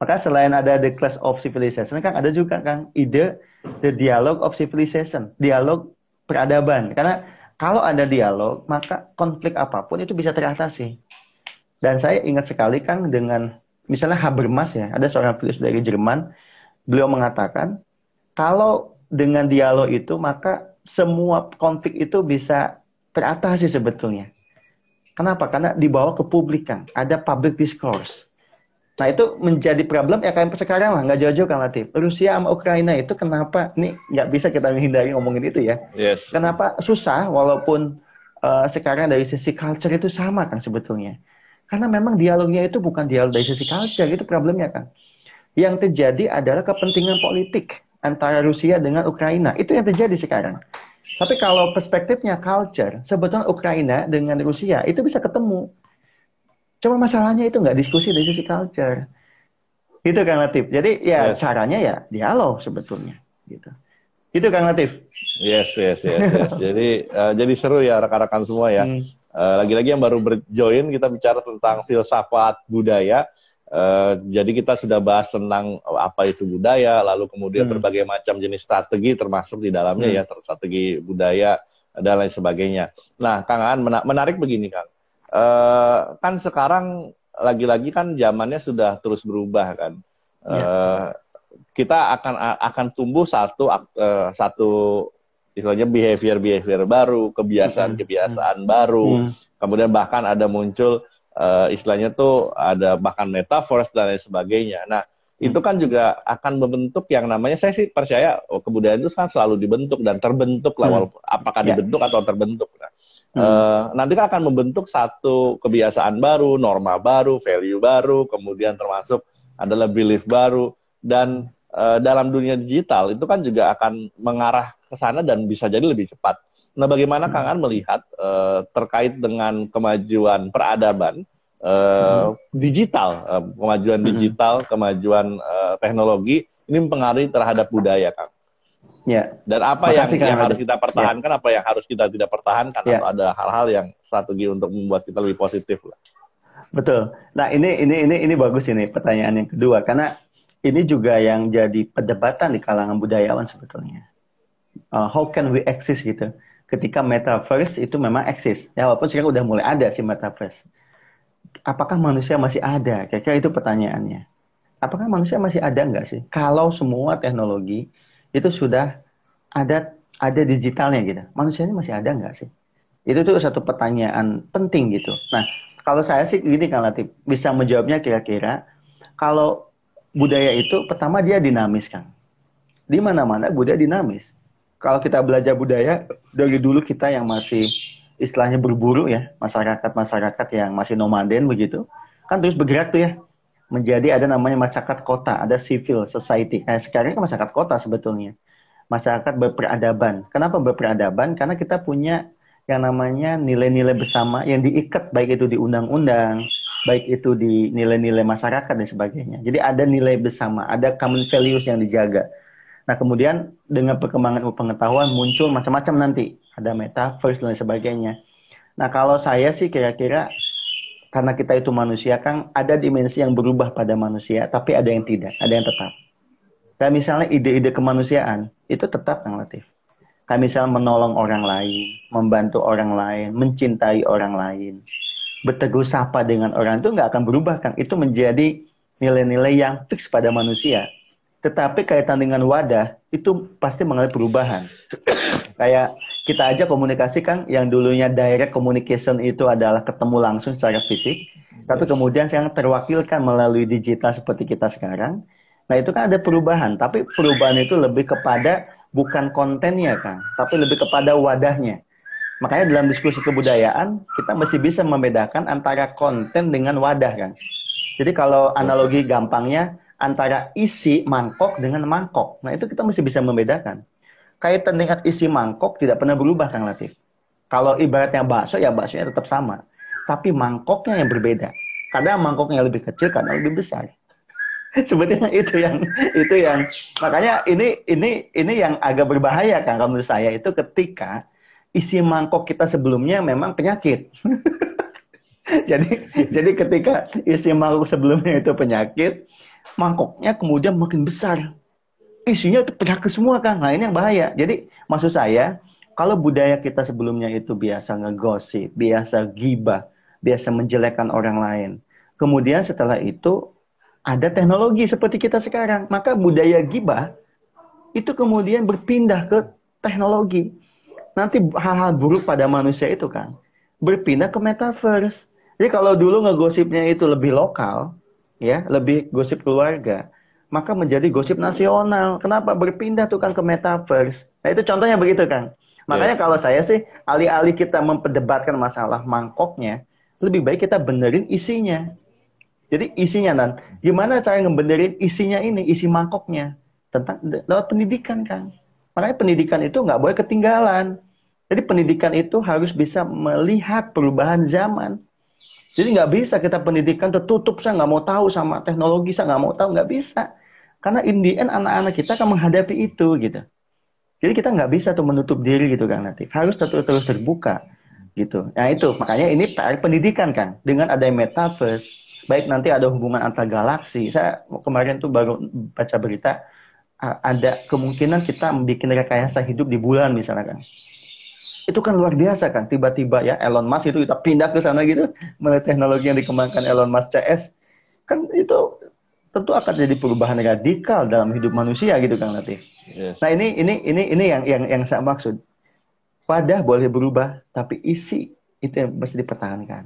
Maka selain ada the class of civilization, kan ada juga kan ide the dialogue of civilization, dialog peradaban. Karena kalau ada dialog maka konflik apapun itu bisa teratasi dan saya ingat sekali Kang dengan misalnya Habermas ya ada seorang filsuf dari Jerman beliau mengatakan kalau dengan dialog itu maka semua konflik itu bisa teratasi sebetulnya. Kenapa? Karena dibawa ke publik kang, ada public discourse. Nah itu menjadi problem ya kan sekarang lah, nggak jauh-jauh kan Latif. Rusia sama Ukraina itu kenapa, nih nggak bisa kita menghindari ngomongin itu ya. Yes. Kenapa susah walaupun uh, sekarang dari sisi culture itu sama kan sebetulnya. Karena memang dialognya itu bukan dialog dari sisi culture, itu problemnya kan. Yang terjadi adalah kepentingan politik antara Rusia dengan Ukraina. Itu yang terjadi sekarang. Tapi kalau perspektifnya culture, sebetulnya Ukraina dengan Rusia itu bisa ketemu Cuma masalahnya itu nggak diskusi dari sisi culture. Gitu Kang Latif. Jadi ya yes. caranya ya dialog sebetulnya gitu. Itu Kang Latif. Yes, yes, yes, yes. jadi uh, jadi seru ya rekan-rekan semua ya. Hmm. Uh, lagi-lagi yang baru berjoin kita bicara tentang filsafat budaya. Uh, jadi kita sudah bahas tentang apa itu budaya, lalu kemudian hmm. berbagai macam jenis strategi termasuk di dalamnya hmm. ya strategi budaya dan lain sebagainya. Nah, Kang An menarik begini Kang. Eh, kan sekarang lagi-lagi kan zamannya sudah terus berubah kan. Uh, Kita akan akan tumbuh satu uh, satu istilahnya behavior behavior baru, hmm. kebiasaan kebiasaan mm. baru. Mm. Kemudian bahkan ada muncul uh, istilahnya tuh ada bahkan metaverse dan lain sebagainya. Nah hmm. itu kan juga akan membentuk yang namanya saya sih percaya oh, kebudayaan itu kan selalu dibentuk dan terbentuk lah hmm. walaupun apakah yeah. dibentuk atau terbentuk. Nah, Uh, nanti kan akan membentuk satu kebiasaan baru, norma baru, value baru, kemudian termasuk adalah belief baru. Dan uh, dalam dunia digital itu kan juga akan mengarah ke sana dan bisa jadi lebih cepat. Nah, bagaimana Kang An melihat uh, terkait dengan kemajuan peradaban uh, digital, uh, kemajuan hmm. digital, kemajuan uh, teknologi ini mempengaruhi terhadap budaya, Kang? Ya. Dan apa Makasih, yang, yang harus kita ya. pertahankan, ya. apa yang harus kita tidak pertahankan, ya. ada hal-hal yang strategi untuk membuat kita lebih positif lah. Betul. Nah ini ini ini ini bagus ini pertanyaan yang kedua karena ini juga yang jadi perdebatan di kalangan budayawan sebetulnya. Uh, how can we exist gitu? Ketika metaverse itu memang eksis, ya walaupun sekarang udah mulai ada si metaverse. Apakah manusia masih ada? Kira-kira itu pertanyaannya. Apakah manusia masih ada nggak sih? Kalau semua teknologi itu sudah ada ada digitalnya gitu. Manusia ini masih ada nggak sih? Itu tuh satu pertanyaan penting gitu. Nah, kalau saya sih gini Kang Latif, bisa menjawabnya kira-kira kalau budaya itu pertama dia dinamis kan. Di mana-mana budaya dinamis. Kalau kita belajar budaya dari dulu kita yang masih istilahnya berburu ya, masyarakat-masyarakat yang masih nomaden begitu, kan terus bergerak tuh ya menjadi ada namanya masyarakat kota, ada civil society. Nah, sekarang masyarakat kota sebetulnya. Masyarakat berperadaban. Kenapa berperadaban? Karena kita punya yang namanya nilai-nilai bersama yang diikat baik itu di undang-undang, baik itu di nilai-nilai masyarakat dan sebagainya. Jadi ada nilai bersama, ada common values yang dijaga. Nah, kemudian dengan perkembangan pengetahuan muncul macam-macam nanti. Ada metaverse dan sebagainya. Nah, kalau saya sih kira-kira karena kita itu manusia kan ada dimensi yang berubah pada manusia tapi ada yang tidak ada yang tetap kayak misalnya ide-ide kemanusiaan itu tetap yang latif kayak misalnya menolong orang lain membantu orang lain mencintai orang lain bertegur sapa dengan orang itu nggak akan berubah kan itu menjadi nilai-nilai yang fix pada manusia tetapi kaitan dengan wadah itu pasti mengalami perubahan kayak kita aja komunikasi kan yang dulunya direct communication itu adalah ketemu langsung secara fisik, yes. tapi kemudian sekarang terwakilkan melalui digital seperti kita sekarang. Nah itu kan ada perubahan, tapi perubahan itu lebih kepada bukan kontennya kan, tapi lebih kepada wadahnya. Makanya dalam diskusi kebudayaan kita masih bisa membedakan antara konten dengan wadah kan. Jadi kalau analogi gampangnya antara isi mangkok dengan mangkok, nah itu kita masih bisa membedakan kaitan dengan isi mangkok tidak pernah berubah Kang Latif. Kalau ibaratnya bakso ya baksonya tetap sama, tapi mangkoknya yang berbeda. Kadang mangkoknya lebih kecil, kadang lebih besar. Sebetulnya itu yang itu yang makanya ini ini ini yang agak berbahaya Kang kalau menurut saya itu ketika isi mangkok kita sebelumnya memang penyakit. jadi jadi ketika isi mangkok sebelumnya itu penyakit, mangkoknya kemudian makin besar isinya itu penyakit semua kan nah ini yang bahaya jadi maksud saya kalau budaya kita sebelumnya itu biasa ngegosip biasa gibah biasa menjelekkan orang lain kemudian setelah itu ada teknologi seperti kita sekarang maka budaya gibah itu kemudian berpindah ke teknologi nanti hal-hal buruk pada manusia itu kan berpindah ke metaverse jadi kalau dulu ngegosipnya itu lebih lokal ya lebih gosip keluarga maka menjadi gosip nasional. Kenapa berpindah tuh kan ke metaverse? Nah itu contohnya begitu kan. Makanya yes. kalau saya sih alih-alih kita memperdebatkan masalah mangkoknya, lebih baik kita benerin isinya. Jadi isinya dan gimana cara ngebenerin isinya ini, isi mangkoknya tentang lewat pendidikan kan. Makanya pendidikan itu nggak boleh ketinggalan. Jadi pendidikan itu harus bisa melihat perubahan zaman. Jadi nggak bisa kita pendidikan tertutup, saya nggak mau tahu sama teknologi, saya nggak mau tahu, nggak bisa. Karena in the end anak-anak kita akan menghadapi itu gitu. Jadi kita nggak bisa tuh menutup diri gitu kan nanti Harus terus, terus terbuka gitu. Nah itu makanya ini PR pendidikan kan. Dengan ada metaverse, baik nanti ada hubungan antar galaksi. Saya kemarin tuh baru baca berita ada kemungkinan kita membuat rekayasa hidup di bulan misalnya kan itu kan luar biasa kan tiba-tiba ya Elon Musk itu kita pindah ke sana gitu melalui teknologi yang dikembangkan Elon Musk CS kan itu tentu akan jadi perubahan radikal dalam hidup manusia gitu Kang Latif. Yes. Nah ini ini ini ini yang yang yang saya maksud. Wadah boleh berubah, tapi isi itu yang mesti dipertahankan.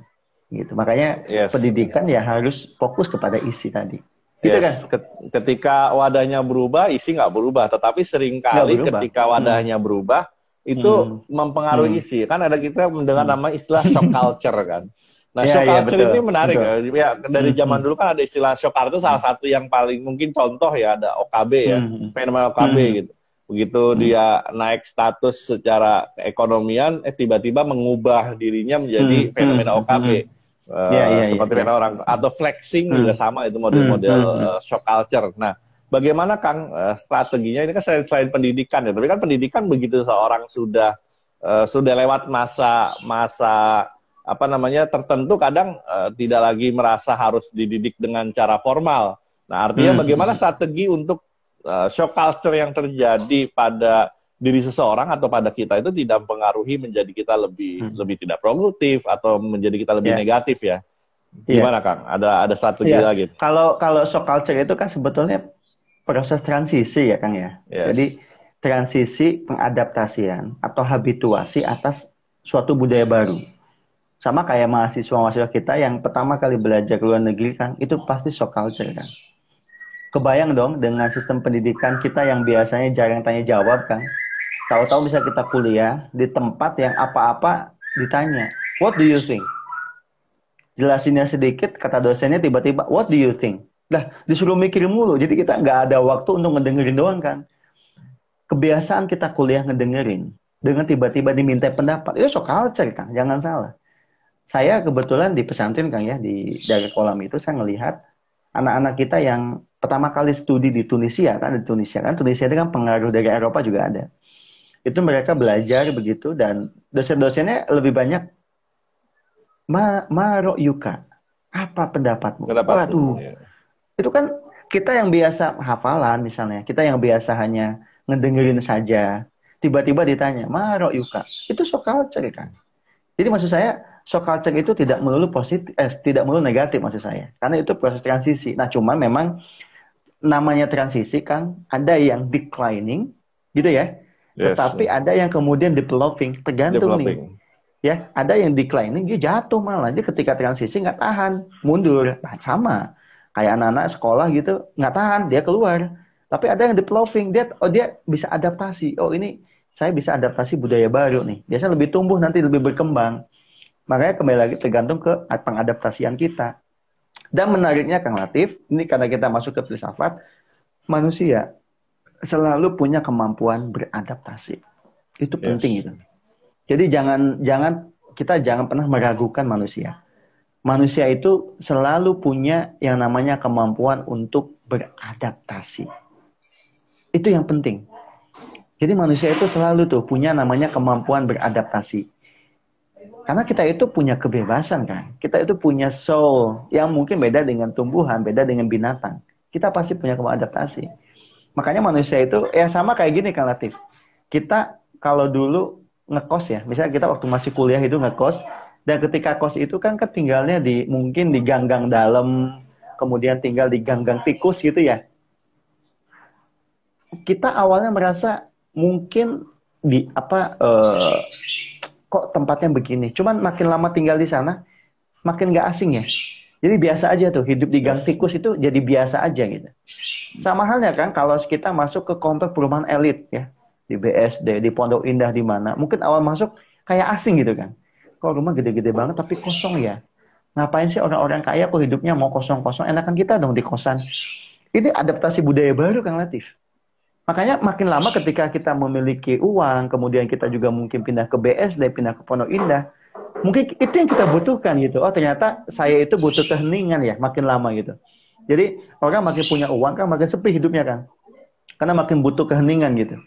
Gitu. Makanya yes. pendidikan ya harus fokus kepada isi tadi. Gitu yes. kan? Ketika wadahnya berubah, isi nggak berubah. Tetapi seringkali berubah. ketika wadahnya hmm. berubah, itu hmm. mempengaruhi hmm. isi. Kan ada kita mendengar hmm. nama istilah shock culture kan. Nah, ya, shock ya, culture betul, ini menarik betul. ya. ya dari mm-hmm. zaman hmm. dulu kan ada istilah shock culture salah satu yang paling mungkin contoh ya ada OKB ya, hmm. fenomena OKB hmm. gitu. Begitu hmm. dia naik status secara ekonomian, eh tiba-tiba mengubah dirinya menjadi hmm. fenomena OKB. Hmm. Uh, ya, ya, seperti ya. orang atau flexing hmm. juga sama itu model-model hmm. uh, shock culture. Nah, bagaimana Kang uh, strateginya ini kan selain, selain pendidikan ya, tapi kan pendidikan begitu seorang sudah uh, sudah lewat masa masa apa namanya tertentu kadang uh, tidak lagi merasa harus dididik dengan cara formal. Nah, artinya hmm. bagaimana strategi untuk uh, shock culture yang terjadi pada diri seseorang atau pada kita itu tidak mempengaruhi menjadi kita lebih hmm. lebih tidak produktif atau menjadi kita lebih yeah. negatif ya. Iya. Gimana yeah. Kang? Ada ada strategi yeah. lagi? Kalau kalau shock culture itu kan sebetulnya proses transisi ya Kang ya. Yes. Jadi transisi pengadaptasian atau habituasi atas suatu budaya baru sama kayak mahasiswa-mahasiswa kita yang pertama kali belajar ke luar negeri kan itu pasti shock culture kan kebayang dong dengan sistem pendidikan kita yang biasanya jarang tanya jawab kan tahu-tahu bisa kita kuliah di tempat yang apa-apa ditanya what do you think jelasinnya sedikit kata dosennya tiba-tiba what do you think lah disuruh mikir mulu jadi kita nggak ada waktu untuk ngedengerin doang kan kebiasaan kita kuliah ngedengerin dengan tiba-tiba diminta pendapat itu shock culture kan jangan salah saya kebetulan di pesantren Kang ya di dari kolam itu saya ngelihat anak-anak kita yang pertama kali studi di Tunisia kan di Tunisia kan Tunisia itu kan pengaruh dari Eropa juga ada itu mereka belajar begitu dan dosen-dosennya lebih banyak ma ma yuka apa pendapatmu? Pendapat itu, ya. itu kan kita yang biasa hafalan misalnya kita yang biasa hanya ngedengerin saja tiba-tiba ditanya ma yuka itu so culture kan jadi maksud saya shock culture itu tidak melulu positif, eh, tidak melulu negatif maksud saya. Karena itu proses transisi. Nah, cuman memang namanya transisi kan ada yang declining, gitu ya. Yes. Tetapi ada yang kemudian developing, tergantung developing. nih. Ya, ada yang declining dia jatuh malah dia ketika transisi nggak tahan, mundur. Nah, sama kayak anak-anak sekolah gitu nggak tahan dia keluar. Tapi ada yang developing dia oh dia bisa adaptasi. Oh ini saya bisa adaptasi budaya baru nih. Biasanya lebih tumbuh nanti lebih berkembang Makanya kembali lagi tergantung ke pengadaptasian kita. Dan menariknya Kang Latif, ini karena kita masuk ke filsafat, manusia selalu punya kemampuan beradaptasi. Itu penting yes. itu. Jadi jangan jangan kita jangan pernah meragukan manusia. Manusia itu selalu punya yang namanya kemampuan untuk beradaptasi. Itu yang penting. Jadi manusia itu selalu tuh punya namanya kemampuan beradaptasi. Karena kita itu punya kebebasan kan. Kita itu punya soul yang mungkin beda dengan tumbuhan, beda dengan binatang. Kita pasti punya kemampuan adaptasi. Makanya manusia itu ya sama kayak gini kan Latif. Kita kalau dulu ngekos ya, misalnya kita waktu masih kuliah itu ngekos dan ketika kos itu kan ketinggalnya di mungkin di ganggang dalam, kemudian tinggal di ganggang tikus gitu ya. Kita awalnya merasa mungkin di apa uh, kok tempatnya begini. Cuman makin lama tinggal di sana, makin gak asing ya. Jadi biasa aja tuh hidup di gang tikus itu jadi biasa aja gitu. Sama halnya kan kalau kita masuk ke komplek perumahan elit ya di BSD, di Pondok Indah di mana, mungkin awal masuk kayak asing gitu kan. Kok rumah gede-gede banget tapi kosong ya. Ngapain sih orang-orang kaya kok hidupnya mau kosong-kosong? Enakan kita dong di kosan. Ini adaptasi budaya baru kan Latif. Makanya makin lama ketika kita memiliki uang, kemudian kita juga mungkin pindah ke BS BSD, pindah ke Pondok Indah, mungkin itu yang kita butuhkan gitu. Oh ternyata saya itu butuh keheningan ya, makin lama gitu. Jadi orang makin punya uang kan makin sepi hidupnya kan, karena makin butuh keheningan gitu.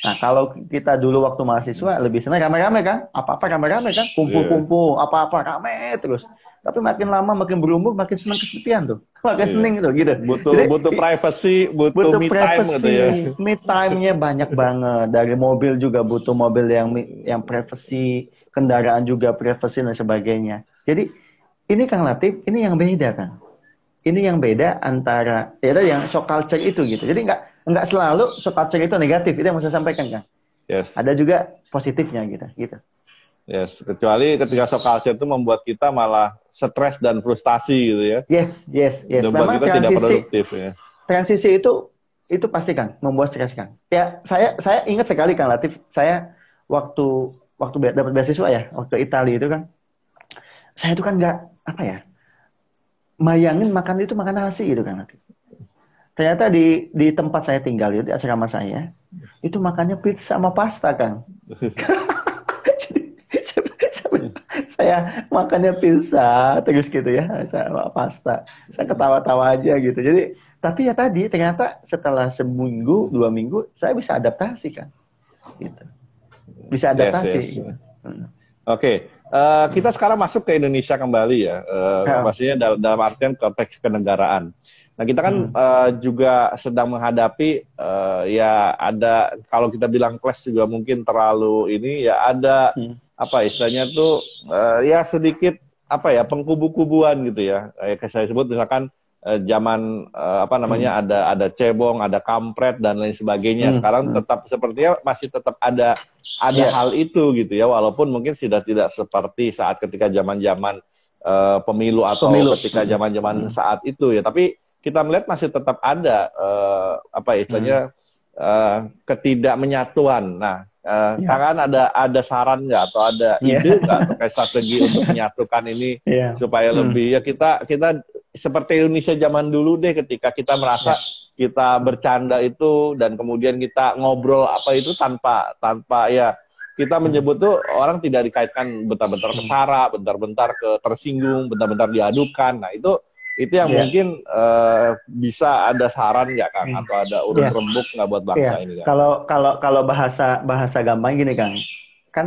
Nah kalau kita dulu waktu mahasiswa lebih senang rame-rame kan, apa-apa rame-rame kan, kumpul-kumpul, iya. apa-apa rame terus tapi makin lama makin berumur makin senang kesepian tuh makin yeah. seneng tuh gitu butuh Jadi, butuh privacy butuh, butuh me privacy, time gitu ya me time-nya banyak banget dari mobil juga butuh mobil yang yang privacy kendaraan juga privacy dan sebagainya jadi ini Kang Latif ini yang beda kan? ini yang beda antara ya yang shock culture itu gitu jadi nggak nggak selalu shock culture itu negatif itu yang mau saya sampaikan kan? yes. ada juga positifnya gitu gitu Yes, kecuali ketika shock culture itu membuat kita malah stres dan frustasi gitu ya. Yes, yes, yes. Memang kita transisi, tidak produktif ya. Transisi itu itu pasti kan, membuat stres kan. Ya, saya saya ingat sekali kan Latif, saya waktu waktu dapat beasiswa ya, waktu Italia itu kan. Saya itu kan nggak apa ya? Bayangin makan itu makan nasi gitu kan Latif. Ternyata di di tempat saya tinggal itu di asrama saya, itu makannya pizza sama pasta kan. saya makannya pizza terus gitu ya saya pasta saya ketawa-tawa aja gitu jadi tapi ya tadi ternyata setelah seminggu dua minggu saya bisa adaptasi kan gitu bisa adaptasi yes, yes. Gitu. Hmm. oke okay. uh, eh, kita sekarang masuk ke Indonesia kembali ya uh, maksudnya dalam, dalam artian konteks kenegaraan Nah kita kan hmm. uh, juga sedang menghadapi uh, ya ada kalau kita bilang clash juga mungkin terlalu ini ya ada hmm apa istilahnya tuh uh, ya sedikit apa ya pengkubu-kubuan gitu ya kayak saya sebut misalkan uh, zaman uh, apa namanya hmm. ada ada cebong ada kampret dan lain sebagainya hmm. sekarang hmm. tetap sepertinya masih tetap ada ada yeah. hal itu gitu ya walaupun mungkin sudah tidak seperti saat ketika zaman-zaman uh, pemilu atau pemilu. ketika hmm. zaman-zaman hmm. saat itu ya tapi kita melihat masih tetap ada uh, apa istilahnya hmm Eh, ketidakmenyatuan. Nah, uh, eh, yeah. Ya. kan ada ada saran nggak atau ada ya. ide nggak yeah. terkait strategi untuk menyatukan ini yeah. supaya hmm. lebih ya kita kita seperti Indonesia zaman dulu deh ketika kita merasa yeah. kita bercanda itu dan kemudian kita ngobrol apa itu tanpa tanpa ya kita menyebut tuh orang tidak dikaitkan bentar-bentar kesara hmm. bentar-bentar ke tersinggung, bentar-bentar diadukan. Nah, itu itu yang yeah. mungkin uh, bisa ada saran nggak kang hmm. atau ada urut yeah. rembuk nggak buat bangsa yeah. ini kang? Kalau kalau kalau bahasa bahasa gampang gini kang, kan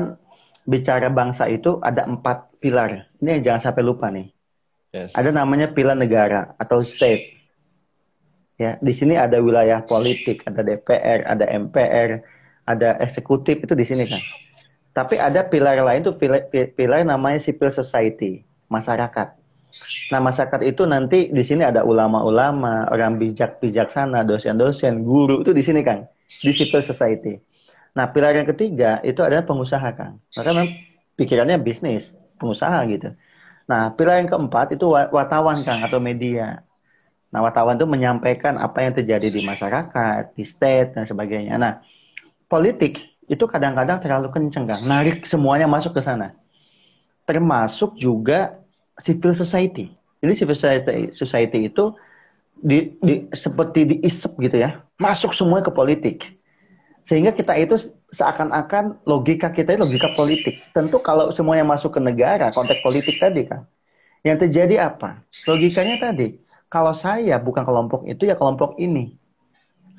bicara bangsa itu ada empat pilar. Ini yang jangan sampai lupa nih. Yes. Ada namanya pilar negara atau state. Ya, di sini ada wilayah politik, ada DPR, ada MPR, ada eksekutif itu di sini kan. Tapi ada pilar lain tuh pilar, pilar namanya civil society, masyarakat Nah, masyarakat itu nanti di sini ada ulama-ulama, orang bijak bijaksana, dosen-dosen, guru itu di sini kan, di civil society. Nah, pilar yang ketiga itu adalah pengusaha kan. Maka memang pikirannya bisnis, pengusaha gitu. Nah, pilar yang keempat itu wartawan kan atau media. Nah, wartawan itu menyampaikan apa yang terjadi di masyarakat, di state dan sebagainya. Nah, politik itu kadang-kadang terlalu kenceng kan, narik semuanya masuk ke sana. Termasuk juga civil society. Jadi civil society, society itu di, di, seperti diisep gitu ya, masuk semua ke politik. Sehingga kita itu seakan-akan logika kita itu logika politik. Tentu kalau semuanya masuk ke negara, konteks politik tadi kan. Yang terjadi apa? Logikanya tadi, kalau saya bukan kelompok itu ya kelompok ini.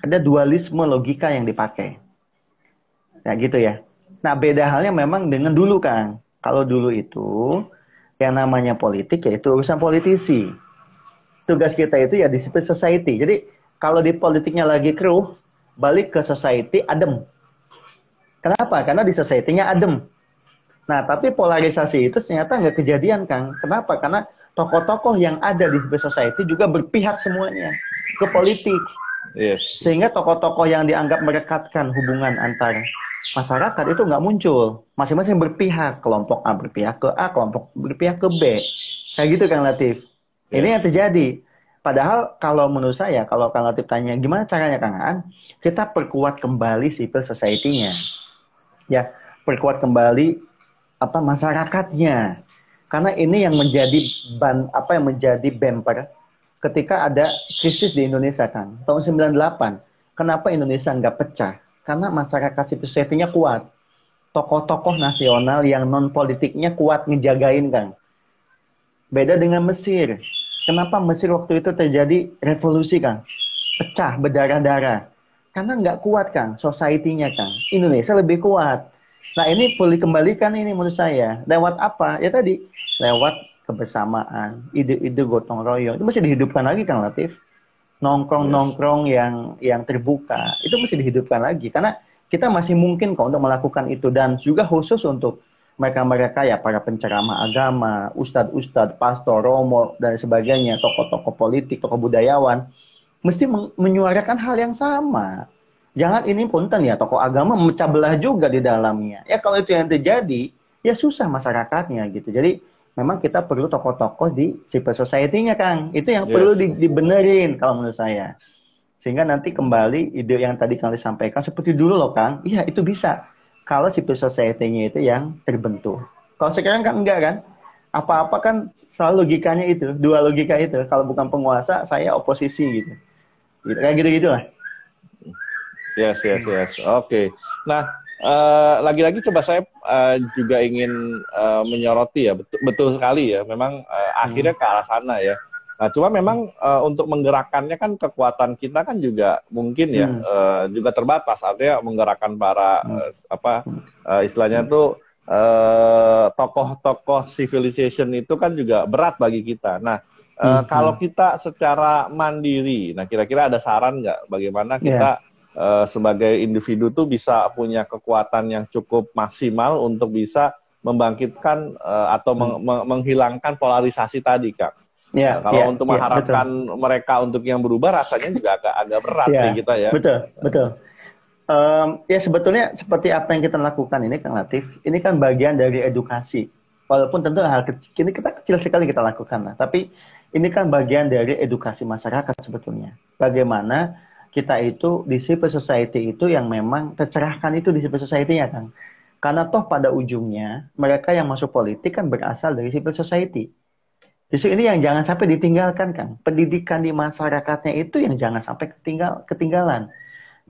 Ada dualisme logika yang dipakai. Nah gitu ya. Nah beda halnya memang dengan dulu kan. Kalau dulu itu yang namanya politik yaitu urusan politisi. Tugas kita itu ya disiplin society. Jadi kalau di politiknya lagi keruh, balik ke society adem. Kenapa? Karena di society adem. Nah, tapi polarisasi itu ternyata nggak kejadian, Kang. Kenapa? Karena tokoh-tokoh yang ada di society juga berpihak semuanya ke politik. Yes. Sehingga tokoh-tokoh yang dianggap merekatkan hubungan antara masyarakat itu nggak muncul. Masing-masing berpihak, kelompok A berpihak ke A, kelompok berpihak ke B. Kayak gitu Kang Latif. Yes. Ini yang terjadi. Padahal kalau menurut saya, kalau Kang Latif tanya gimana caranya Kang An kita perkuat kembali civil society-nya. Ya, perkuat kembali apa masyarakatnya. Karena ini yang menjadi ban apa yang menjadi bemper ketika ada krisis di Indonesia kan tahun 98. Kenapa Indonesia nggak pecah? Karena masyarakat sipil society-nya kuat. Tokoh-tokoh nasional yang non-politiknya kuat ngejagain, Kang. Beda dengan Mesir. Kenapa Mesir waktu itu terjadi revolusi, Kang? Pecah, berdarah-darah. Karena nggak kuat, Kang, society-nya, Kang. Indonesia lebih kuat. Nah, ini boleh kembalikan ini menurut saya. Lewat apa? Ya tadi, lewat kebersamaan, ide-ide gotong royong. Itu masih dihidupkan lagi, Kang Latif nongkrong-nongkrong yang yang terbuka itu mesti dihidupkan lagi karena kita masih mungkin kok untuk melakukan itu dan juga khusus untuk mereka-mereka ya para penceramah agama, ustadz-ustadz, pastor, romo dan sebagainya, tokoh-tokoh politik, tokoh budayawan mesti menyuarakan hal yang sama. Jangan ini punten kan ya tokoh agama memecah juga di dalamnya. Ya kalau itu yang terjadi ya susah masyarakatnya gitu. Jadi memang kita perlu tokoh-tokoh di civil society-nya, Kang. Itu yang yes. perlu dibenerin kalau menurut saya. Sehingga nanti kembali ide yang tadi Kang sampaikan seperti dulu loh, Kang. Iya, itu bisa. Kalau civil society-nya itu yang terbentuk. Kalau sekarang kan enggak kan? Apa-apa kan selalu logikanya itu, dua logika itu. Kalau bukan penguasa, saya oposisi gitu. Gitu kayak gitu-gitu lah. Yes, yes, yes. Oke. Okay. Nah, lagi eh, lagi-lagi coba saya uh, juga ingin uh, menyoroti ya betul, betul sekali ya memang uh, akhirnya ke arah sana ya nah cuma memang uh, untuk menggerakkannya kan kekuatan kita kan juga mungkin ya hmm. uh, juga terbatas artinya menggerakkan para uh, apa uh, istilahnya tuh uh, tokoh-tokoh civilization itu kan juga berat bagi kita nah Uh, hmm. Kalau hmm. kita secara mandiri, nah kira-kira ada saran nggak bagaimana kita yeah Eh, sebagai individu tuh bisa punya kekuatan yang cukup maksimal untuk bisa membangkitkan uh, atau hmm. meng menghilangkan polarisasi tadi, Kak. Yeah, nah, kalau yeah, untuk ya, mengharapkan mereka untuk yang berubah rasanya juga agak agak berat yeah, nih kita ya. Betul, betul. Um, ya sebetulnya seperti apa yang kita lakukan ini Kang Latif, ini kan bagian dari edukasi. Walaupun tentu hal kecil ini kita kecil sekali kita lakukan lah, tapi ini kan bagian dari edukasi masyarakat sebetulnya. Bagaimana kita itu di civil society itu yang memang tercerahkan itu di civil society ya, Kang. Karena toh pada ujungnya mereka yang masuk politik kan berasal dari civil society. Justru ini yang jangan sampai ditinggalkan Kang. Pendidikan di masyarakatnya itu yang jangan sampai ketinggal ketinggalan.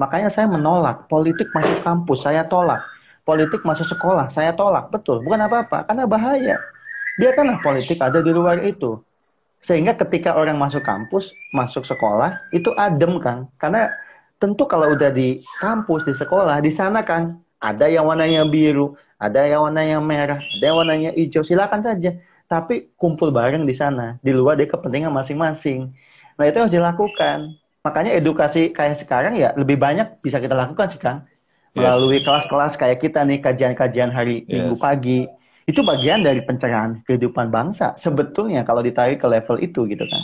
Makanya saya menolak politik masuk kampus, saya tolak. Politik masuk sekolah, saya tolak. Betul, bukan apa-apa karena bahaya. Biarkanlah politik ada di luar itu sehingga ketika orang masuk kampus, masuk sekolah, itu adem, Kang. Karena tentu kalau udah di kampus, di sekolah, di sana, Kang, ada yang warnanya biru, ada yang warnanya merah, ada yang warnanya hijau, silakan saja. Tapi kumpul bareng di sana, di luar dari kepentingan masing-masing. Nah, itu harus dilakukan. Makanya edukasi kayak sekarang ya lebih banyak bisa kita lakukan sih, Kang. Melalui kelas-kelas kayak kita nih, kajian-kajian hari yes. Minggu pagi, itu bagian dari pencerahan kehidupan bangsa sebetulnya kalau ditarik ke level itu gitu kan.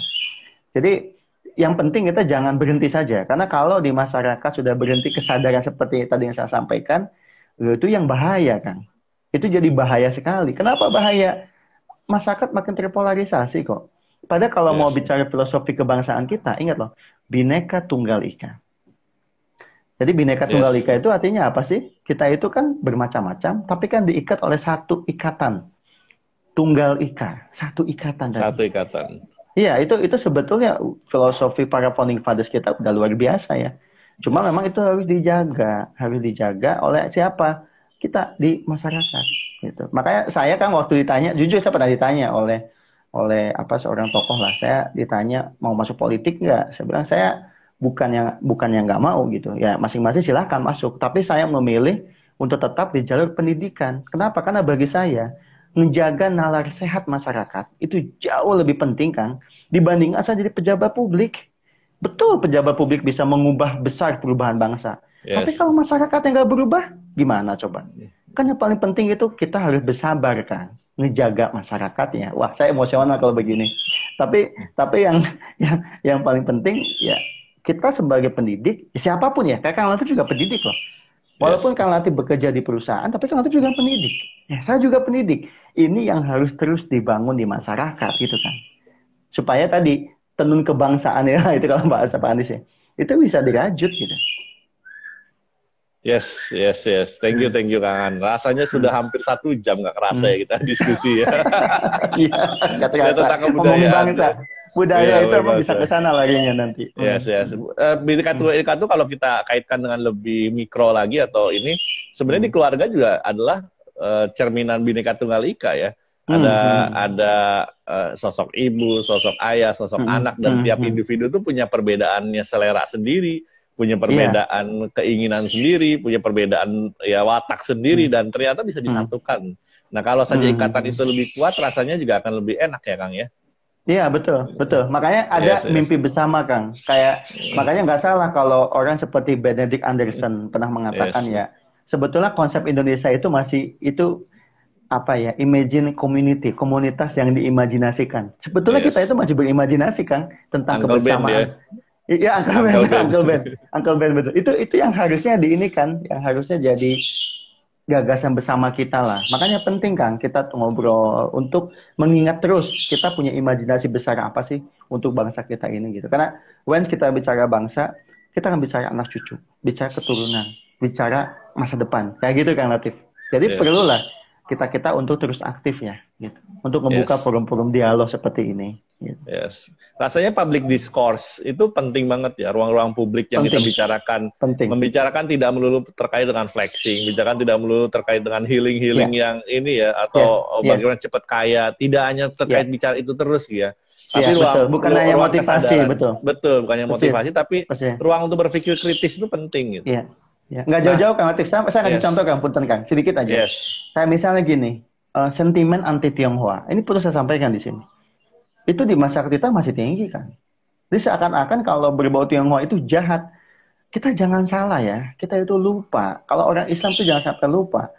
Jadi yang penting kita jangan berhenti saja karena kalau di masyarakat sudah berhenti kesadaran seperti tadi yang saya sampaikan, itu yang bahaya kan. Itu jadi bahaya sekali. Kenapa bahaya? Masyarakat makin terpolarisasi kok. Padahal kalau yes. mau bicara filosofi kebangsaan kita, ingat loh, bineka tunggal ika. Jadi bineka tunggal yes. ika itu artinya apa sih? Kita itu kan bermacam-macam, tapi kan diikat oleh satu ikatan. Tunggal ika, satu ikatan. Tadi. Satu ikatan. Iya, itu itu sebetulnya filosofi para founding fathers kita udah luar biasa ya. Cuma yes. memang itu harus dijaga, harus dijaga oleh siapa? Kita di masyarakat gitu. Makanya saya kan waktu ditanya, jujur saya pernah ditanya oleh oleh apa seorang tokoh lah, saya ditanya mau masuk politik nggak? Saya bilang saya bukan yang bukan yang nggak mau gitu ya masing-masing silahkan masuk tapi saya memilih untuk tetap di jalur pendidikan kenapa karena bagi saya menjaga nalar sehat masyarakat itu jauh lebih penting kan dibanding asal jadi pejabat publik betul pejabat publik bisa mengubah besar perubahan bangsa yes. tapi kalau masyarakat yang nggak berubah gimana coba iya. kan yang paling penting itu kita harus bersabar kan ngejaga masyarakatnya wah saya emosional kalau begini tapi tapi yang yang yang paling penting ya kita sebagai pendidik, ya siapapun ya, kayak Kang Lanti juga pendidik loh. Walaupun yes. Kang Lanti bekerja di perusahaan, tapi Kang Lanti juga pendidik. Ya, saya juga pendidik. Ini yang harus terus dibangun di masyarakat gitu kan. Supaya tadi tenun kebangsaan ya, itu kalau bahasa Pak Anies ya. Itu bisa dirajut gitu. Yes, yes, yes. Thank you, thank you, Kang An. Rasanya sudah hmm. hampir satu jam nggak kerasa ya hmm. kita diskusi ya. Iya, tentang kebudayaan. Ngomongin bangsa budaya yeah, itu iya, emang iya, bisa iya. ke sana larinya nanti. Yes, yes. Uh, bineka tunggal ika itu kalau kita kaitkan dengan lebih mikro lagi atau ini sebenarnya di hmm. keluarga juga adalah uh, cerminan bineka tunggal ika ya. Hmm, ada hmm. ada uh, sosok ibu, sosok ayah, sosok hmm. anak dan hmm. tiap hmm. individu itu punya perbedaannya selera sendiri, punya perbedaan yeah. keinginan sendiri, punya perbedaan ya watak sendiri hmm. dan ternyata bisa disatukan. Hmm. Nah, kalau saja ikatan hmm. itu lebih kuat rasanya juga akan lebih enak ya, Kang ya. Iya betul betul. Makanya iya, ada yes, yes. mimpi bersama Kang. Kayak iya. makanya nggak salah kalau orang seperti Benedict Anderson iya. pernah mengatakan yes. ya. Sebetulnya konsep Indonesia itu masih itu apa ya imagine community komunitas yang diimajinasikan. Sebetulnya yes. kita itu masih berimajinasi Kang tentang Uncle kebersamaan. Ben, ya. Iya Uncle Ben, Uncle Ben, Uncle Ben betul. Itu itu yang harusnya diinikan, yang harusnya jadi gagasan bersama kita lah. Makanya penting kan kita ngobrol untuk mengingat terus kita punya imajinasi besar apa sih untuk bangsa kita ini gitu. Karena when kita bicara bangsa, kita akan bicara anak cucu, bicara keturunan, bicara masa depan. Kayak gitu kan Latif. Jadi yes. perlulah kita kita untuk terus aktif ya, gitu. untuk membuka forum-forum yes. dialog seperti ini. Gitu. Yes, rasanya public discourse itu penting banget ya, ruang-ruang publik yang penting. kita bicarakan, penting. membicarakan tidak melulu terkait dengan flexing, bicarakan tidak melulu terkait dengan healing-healing yeah. yang ini ya, atau yes. Oh, bagaimana yes. cepat kaya, tidak hanya terkait yeah. bicara itu terus ya. ya tapi ya, ruang, betul. bukan ruang, hanya motivasi, betul. Betul, bukan hanya motivasi, tapi Persis. ruang untuk berpikir kritis itu penting gitu. Ya. Ya, nggak nah. jauh-jauh nah, Kang Latif. Saya, saya kasih yes. contoh Kang Punten Kang, sedikit aja. Yes. Kayak misalnya gini, uh, sentimen anti Tionghoa. Ini perlu saya sampaikan di sini. Itu di masyarakat kita masih tinggi kan. Jadi seakan-akan kalau berbau Tionghoa itu jahat. Kita jangan salah ya, kita itu lupa. Kalau orang Islam itu jangan sampai lupa.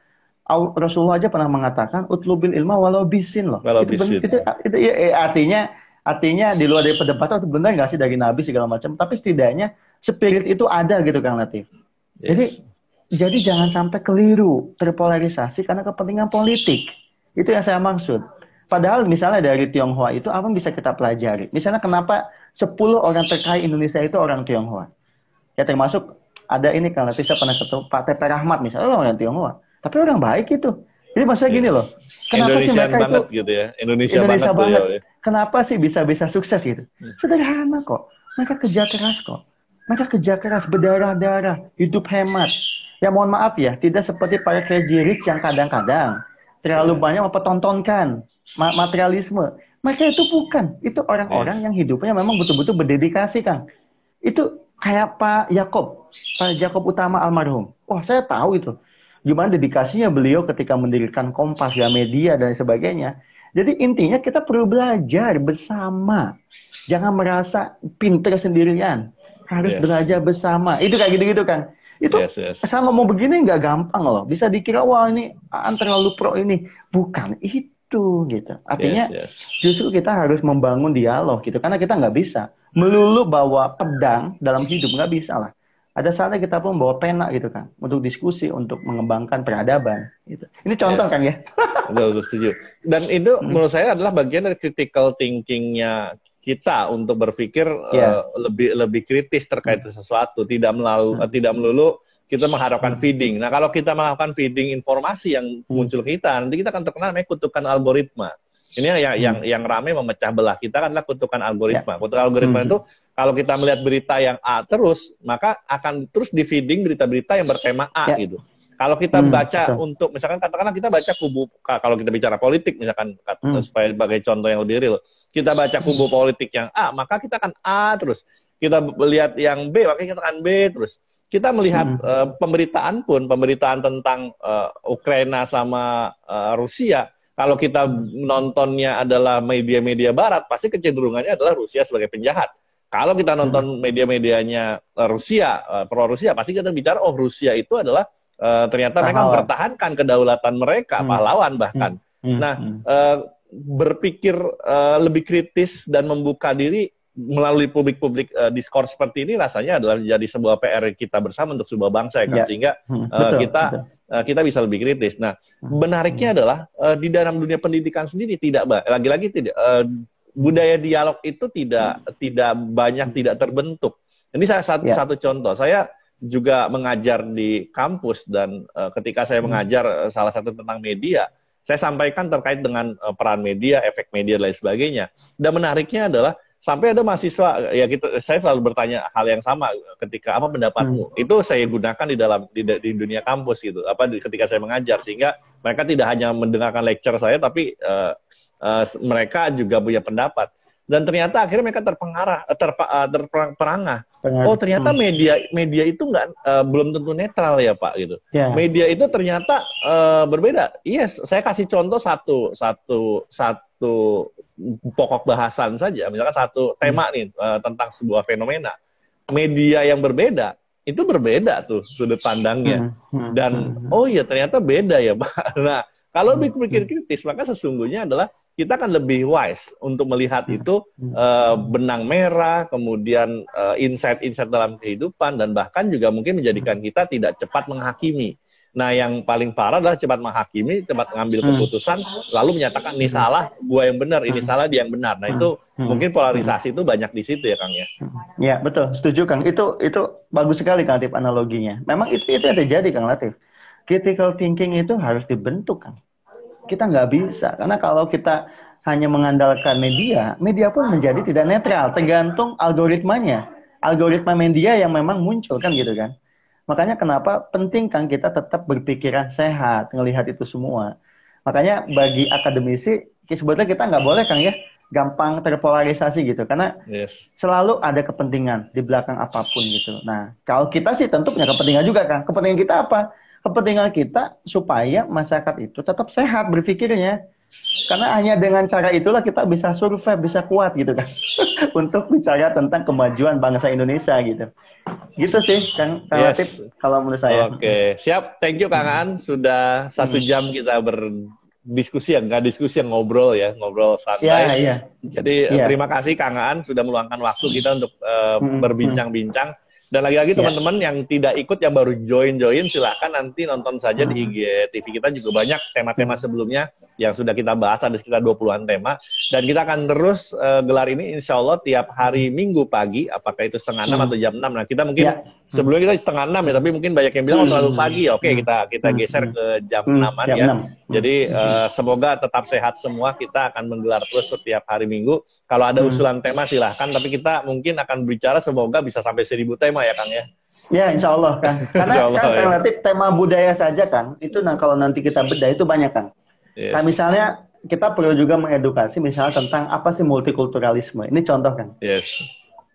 Rasulullah aja pernah mengatakan utlubil ilma walau bisin loh. Walau itu, bisin. Itu, itu, ya, eh, artinya artinya di luar dari perdebatan itu benar nggak sih dari Nabi segala macam. Tapi setidaknya spirit itu ada gitu Kang Latif. Yes. Jadi jadi jangan sampai keliru terpolarisasi karena kepentingan politik. Itu yang saya maksud. Padahal misalnya dari Tionghoa itu apa yang bisa kita pelajari? Misalnya kenapa 10 orang terkaya Indonesia itu orang Tionghoa? Ya termasuk ada ini kalau saya pernah ketemu Pak Tepe Rahmat misalnya oh, orang Tionghoa. Tapi orang baik itu. Jadi maksudnya gini loh. Kenapa Indonesia sih mereka banget itu, gitu ya. Indonesia, Indonesia banget. Ya, banget. Ya. Kenapa sih bisa-bisa sukses gitu? Hmm. Sederhana kok. Mereka kerja keras kok mereka kerja keras berdarah-darah, hidup hemat. Ya mohon maaf ya, tidak seperti para crazy rich yang kadang-kadang terlalu banyak mempertontonkan materialisme. Mereka itu bukan, itu orang-orang yang hidupnya memang betul-betul berdedikasi, Kang. Itu kayak Pak Yakob, Pak Yakob Utama almarhum. Wah, saya tahu itu. Gimana dedikasinya beliau ketika mendirikan Kompas, ya media dan sebagainya. Jadi intinya kita perlu belajar bersama. Jangan merasa pinter sendirian harus yes. belajar bersama. Itu kayak gitu-gitu kan. Itu yes, yes. sama mau begini nggak gampang loh. Bisa dikira wah ini Aan terlalu pro ini. Bukan itu gitu. Artinya yes, yes. justru kita harus membangun dialog gitu. Karena kita nggak bisa melulu bawa pedang dalam hidup nggak bisa lah ada saatnya kita pun bawa pena gitu kan untuk diskusi untuk mengembangkan peradaban gitu. ini contoh yes. kan ya betul, betul setuju dan itu hmm. menurut saya adalah bagian dari critical thinkingnya kita untuk berpikir yeah. uh, iya. lebih lebih kritis terkait hmm. sesuatu tidak melalu hmm. tidak melulu kita mengharapkan hmm. feeding nah kalau kita mengharapkan feeding informasi yang muncul kita nanti kita akan terkena namanya kutukan algoritma ini yang hmm. yang yang ramai memecah belah kita kan adalah kutukan algoritma. Ya. Kutukan algoritma hmm. itu kalau kita melihat berita yang A terus, maka akan terus di feeding berita-berita yang bertema A ya. gitu. Kalau kita hmm, baca betul. untuk misalkan katakanlah kita baca kubu kalau kita bicara politik misalkan hmm. supaya sebagai contoh yang lebih real, kita baca kubu politik yang A, maka kita akan A terus. Kita melihat yang B, maka kita akan B terus kita melihat hmm. uh, pemberitaan pun pemberitaan tentang uh, Ukraina sama uh, Rusia kalau kita nontonnya adalah media-media barat, pasti kecenderungannya adalah Rusia sebagai penjahat. Kalau kita nonton hmm. media-medianya eh, Rusia, eh, pro Rusia, pasti kita bicara oh Rusia itu adalah uh, ternyata pahlawan. mereka mempertahankan kedaulatan mereka, hmm. pahlawan bahkan. Hmm. Hmm. Nah, uh, berpikir uh, lebih kritis dan membuka diri melalui publik-publik uh, eh, diskurs seperti ini rasanya adalah menjadi sebuah PR kita bersama untuk sebuah bangsa ya kan ya. sehingga uh, betul, kita betul. Uh, kita bisa lebih kritis. Nah, hmm. menariknya adalah uh, di dalam dunia pendidikan sendiri tidak lagi-lagi tidak uh, budaya dialog itu tidak tidak banyak tidak terbentuk. Ini saya satu, ya. satu contoh. Saya juga mengajar di kampus dan uh, ketika saya hmm. mengajar uh, salah satu tentang media, saya sampaikan terkait dengan peran media, efek media dan lain sebagainya. Dan menariknya adalah sampai ada mahasiswa ya kita saya selalu bertanya hal yang sama ketika apa pendapatmu hmm. itu saya gunakan di dalam di, di dunia kampus gitu apa di, ketika saya mengajar sehingga mereka tidak hanya mendengarkan lecture saya tapi uh, uh, mereka juga punya pendapat dan ternyata akhirnya mereka terpengarah eh, terpa, uh, terperangah oh ternyata hmm. media media itu nggak uh, belum tentu netral ya pak gitu yeah. media itu ternyata uh, berbeda yes iya, saya kasih contoh satu satu satu pokok bahasan saja, misalkan satu tema hmm. nih uh, tentang sebuah fenomena, media yang berbeda itu berbeda tuh sudut pandangnya hmm, hmm, dan oh iya ternyata beda ya pak. Nah kalau berpikir kritis maka sesungguhnya adalah kita akan lebih wise untuk melihat itu uh, benang merah, kemudian uh, insight-insight dalam kehidupan dan bahkan juga mungkin menjadikan kita tidak cepat menghakimi. Nah, yang paling parah adalah cepat menghakimi, cepat mengambil hmm. keputusan, hmm. lalu menyatakan ini salah, gua yang benar, ini hmm. salah, dia yang benar. Nah, itu hmm. hmm. mungkin polarisasi itu banyak di situ ya, Kang ya. Ya, betul. Setuju, Kang. Itu itu bagus sekali Kang Latif analoginya. Memang itu itu yang terjadi, Kang Latif. Critical thinking itu harus dibentuk, Kang. Kita nggak bisa karena kalau kita hanya mengandalkan media, media pun menjadi tidak netral, tergantung algoritmanya. Algoritma media yang memang muncul kan gitu kan. Makanya kenapa penting kan kita tetap berpikiran sehat ngelihat itu semua. Makanya bagi akademisi sebetulnya kita nggak boleh kan ya gampang terpolarisasi gitu karena yes. selalu ada kepentingan di belakang apapun gitu. Nah, kalau kita sih tentu punya kepentingan juga kan. Kepentingan kita apa? Kepentingan kita supaya masyarakat itu tetap sehat berpikirnya. Karena hanya dengan cara itulah kita bisa survive, bisa kuat gitu kan. Untuk bicara tentang kemajuan bangsa Indonesia gitu gitu sih Kang yes. kalau menurut saya. Oke, okay. siap. Thank you Kang An sudah satu hmm. jam kita berdiskusi ya, nggak diskusi yang ngobrol ya, ngobrol santai. Yeah, yeah. Jadi yeah. Iya. terima kasih Kang An sudah meluangkan waktu kita untuk uh, berbincang-bincang. Dan lagi-lagi iya. teman-teman yeah. yang tidak ikut yang baru join-join silahkan nanti nonton saja di hmm. IG TV kita juga banyak tema-tema hmm. sebelumnya yang sudah kita bahas ada sekitar 20-an tema dan kita akan terus uh, gelar ini insya Allah tiap hari Minggu pagi apakah itu setengah enam hmm. atau jam enam nah kita mungkin yeah. sebelumnya kita setengah enam ya tapi mungkin banyak yang bilang oh, terlalu pagi ya oke kita kita geser ke jam enaman ya jadi uh, semoga tetap sehat semua. Kita akan menggelar terus setiap hari Minggu. Kalau ada hmm. usulan tema silahkan. Tapi kita mungkin akan bicara semoga bisa sampai seribu tema ya Kang ya. Ya Insya Allah kan. Karena Allah, kan ya. relatif tema budaya saja kan. Itu nah kalau nanti kita bedah itu banyak kan. Yes. Nah misalnya kita perlu juga mengedukasi misalnya tentang apa sih multikulturalisme. Ini contoh kan. Yes.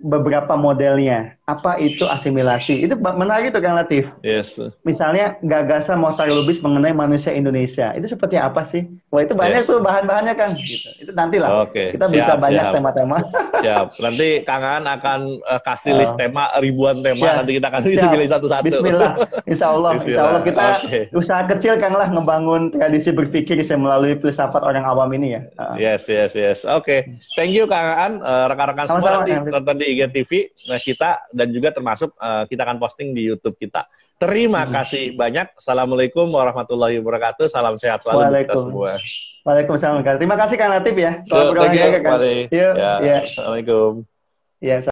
Beberapa modelnya apa itu asimilasi? Itu menarik tuh Kang Latif. Yes. Misalnya gagasan Mohtar Lubis mengenai manusia Indonesia. Itu seperti apa sih? Wah, itu banyak yes. tuh bahan-bahannya Kang. Gitu. Itu nanti lah, Okay. Kita siap, bisa siap. banyak tema-tema. Siap. Nanti Kang An akan uh, kasih oh. list uh, tema ribuan tema siap. nanti kita akan siap. pilih satu-satu. Bismillah. Insya Allah. Insya Allah kita okay. usaha kecil Kang lah ngebangun tradisi berpikir bisa melalui filsafat orang awam ini ya. Uh. Yes, yes, yes. Oke. Okay. Thank you Kang An, eh, rekan-rekan uh, semua nanti nonton di IGTV. Nah, kita dan juga termasuk uh, kita akan posting di YouTube kita. Terima hmm. kasih banyak. Assalamualaikum warahmatullahi wabarakatuh. Salam sehat selalu Waalaikum. kita semua. Waalaikumsalam. Terima kasih Kang Latif ya. Selamat bergabung Kang. Ya, ya. Assalamualaikum. Ya.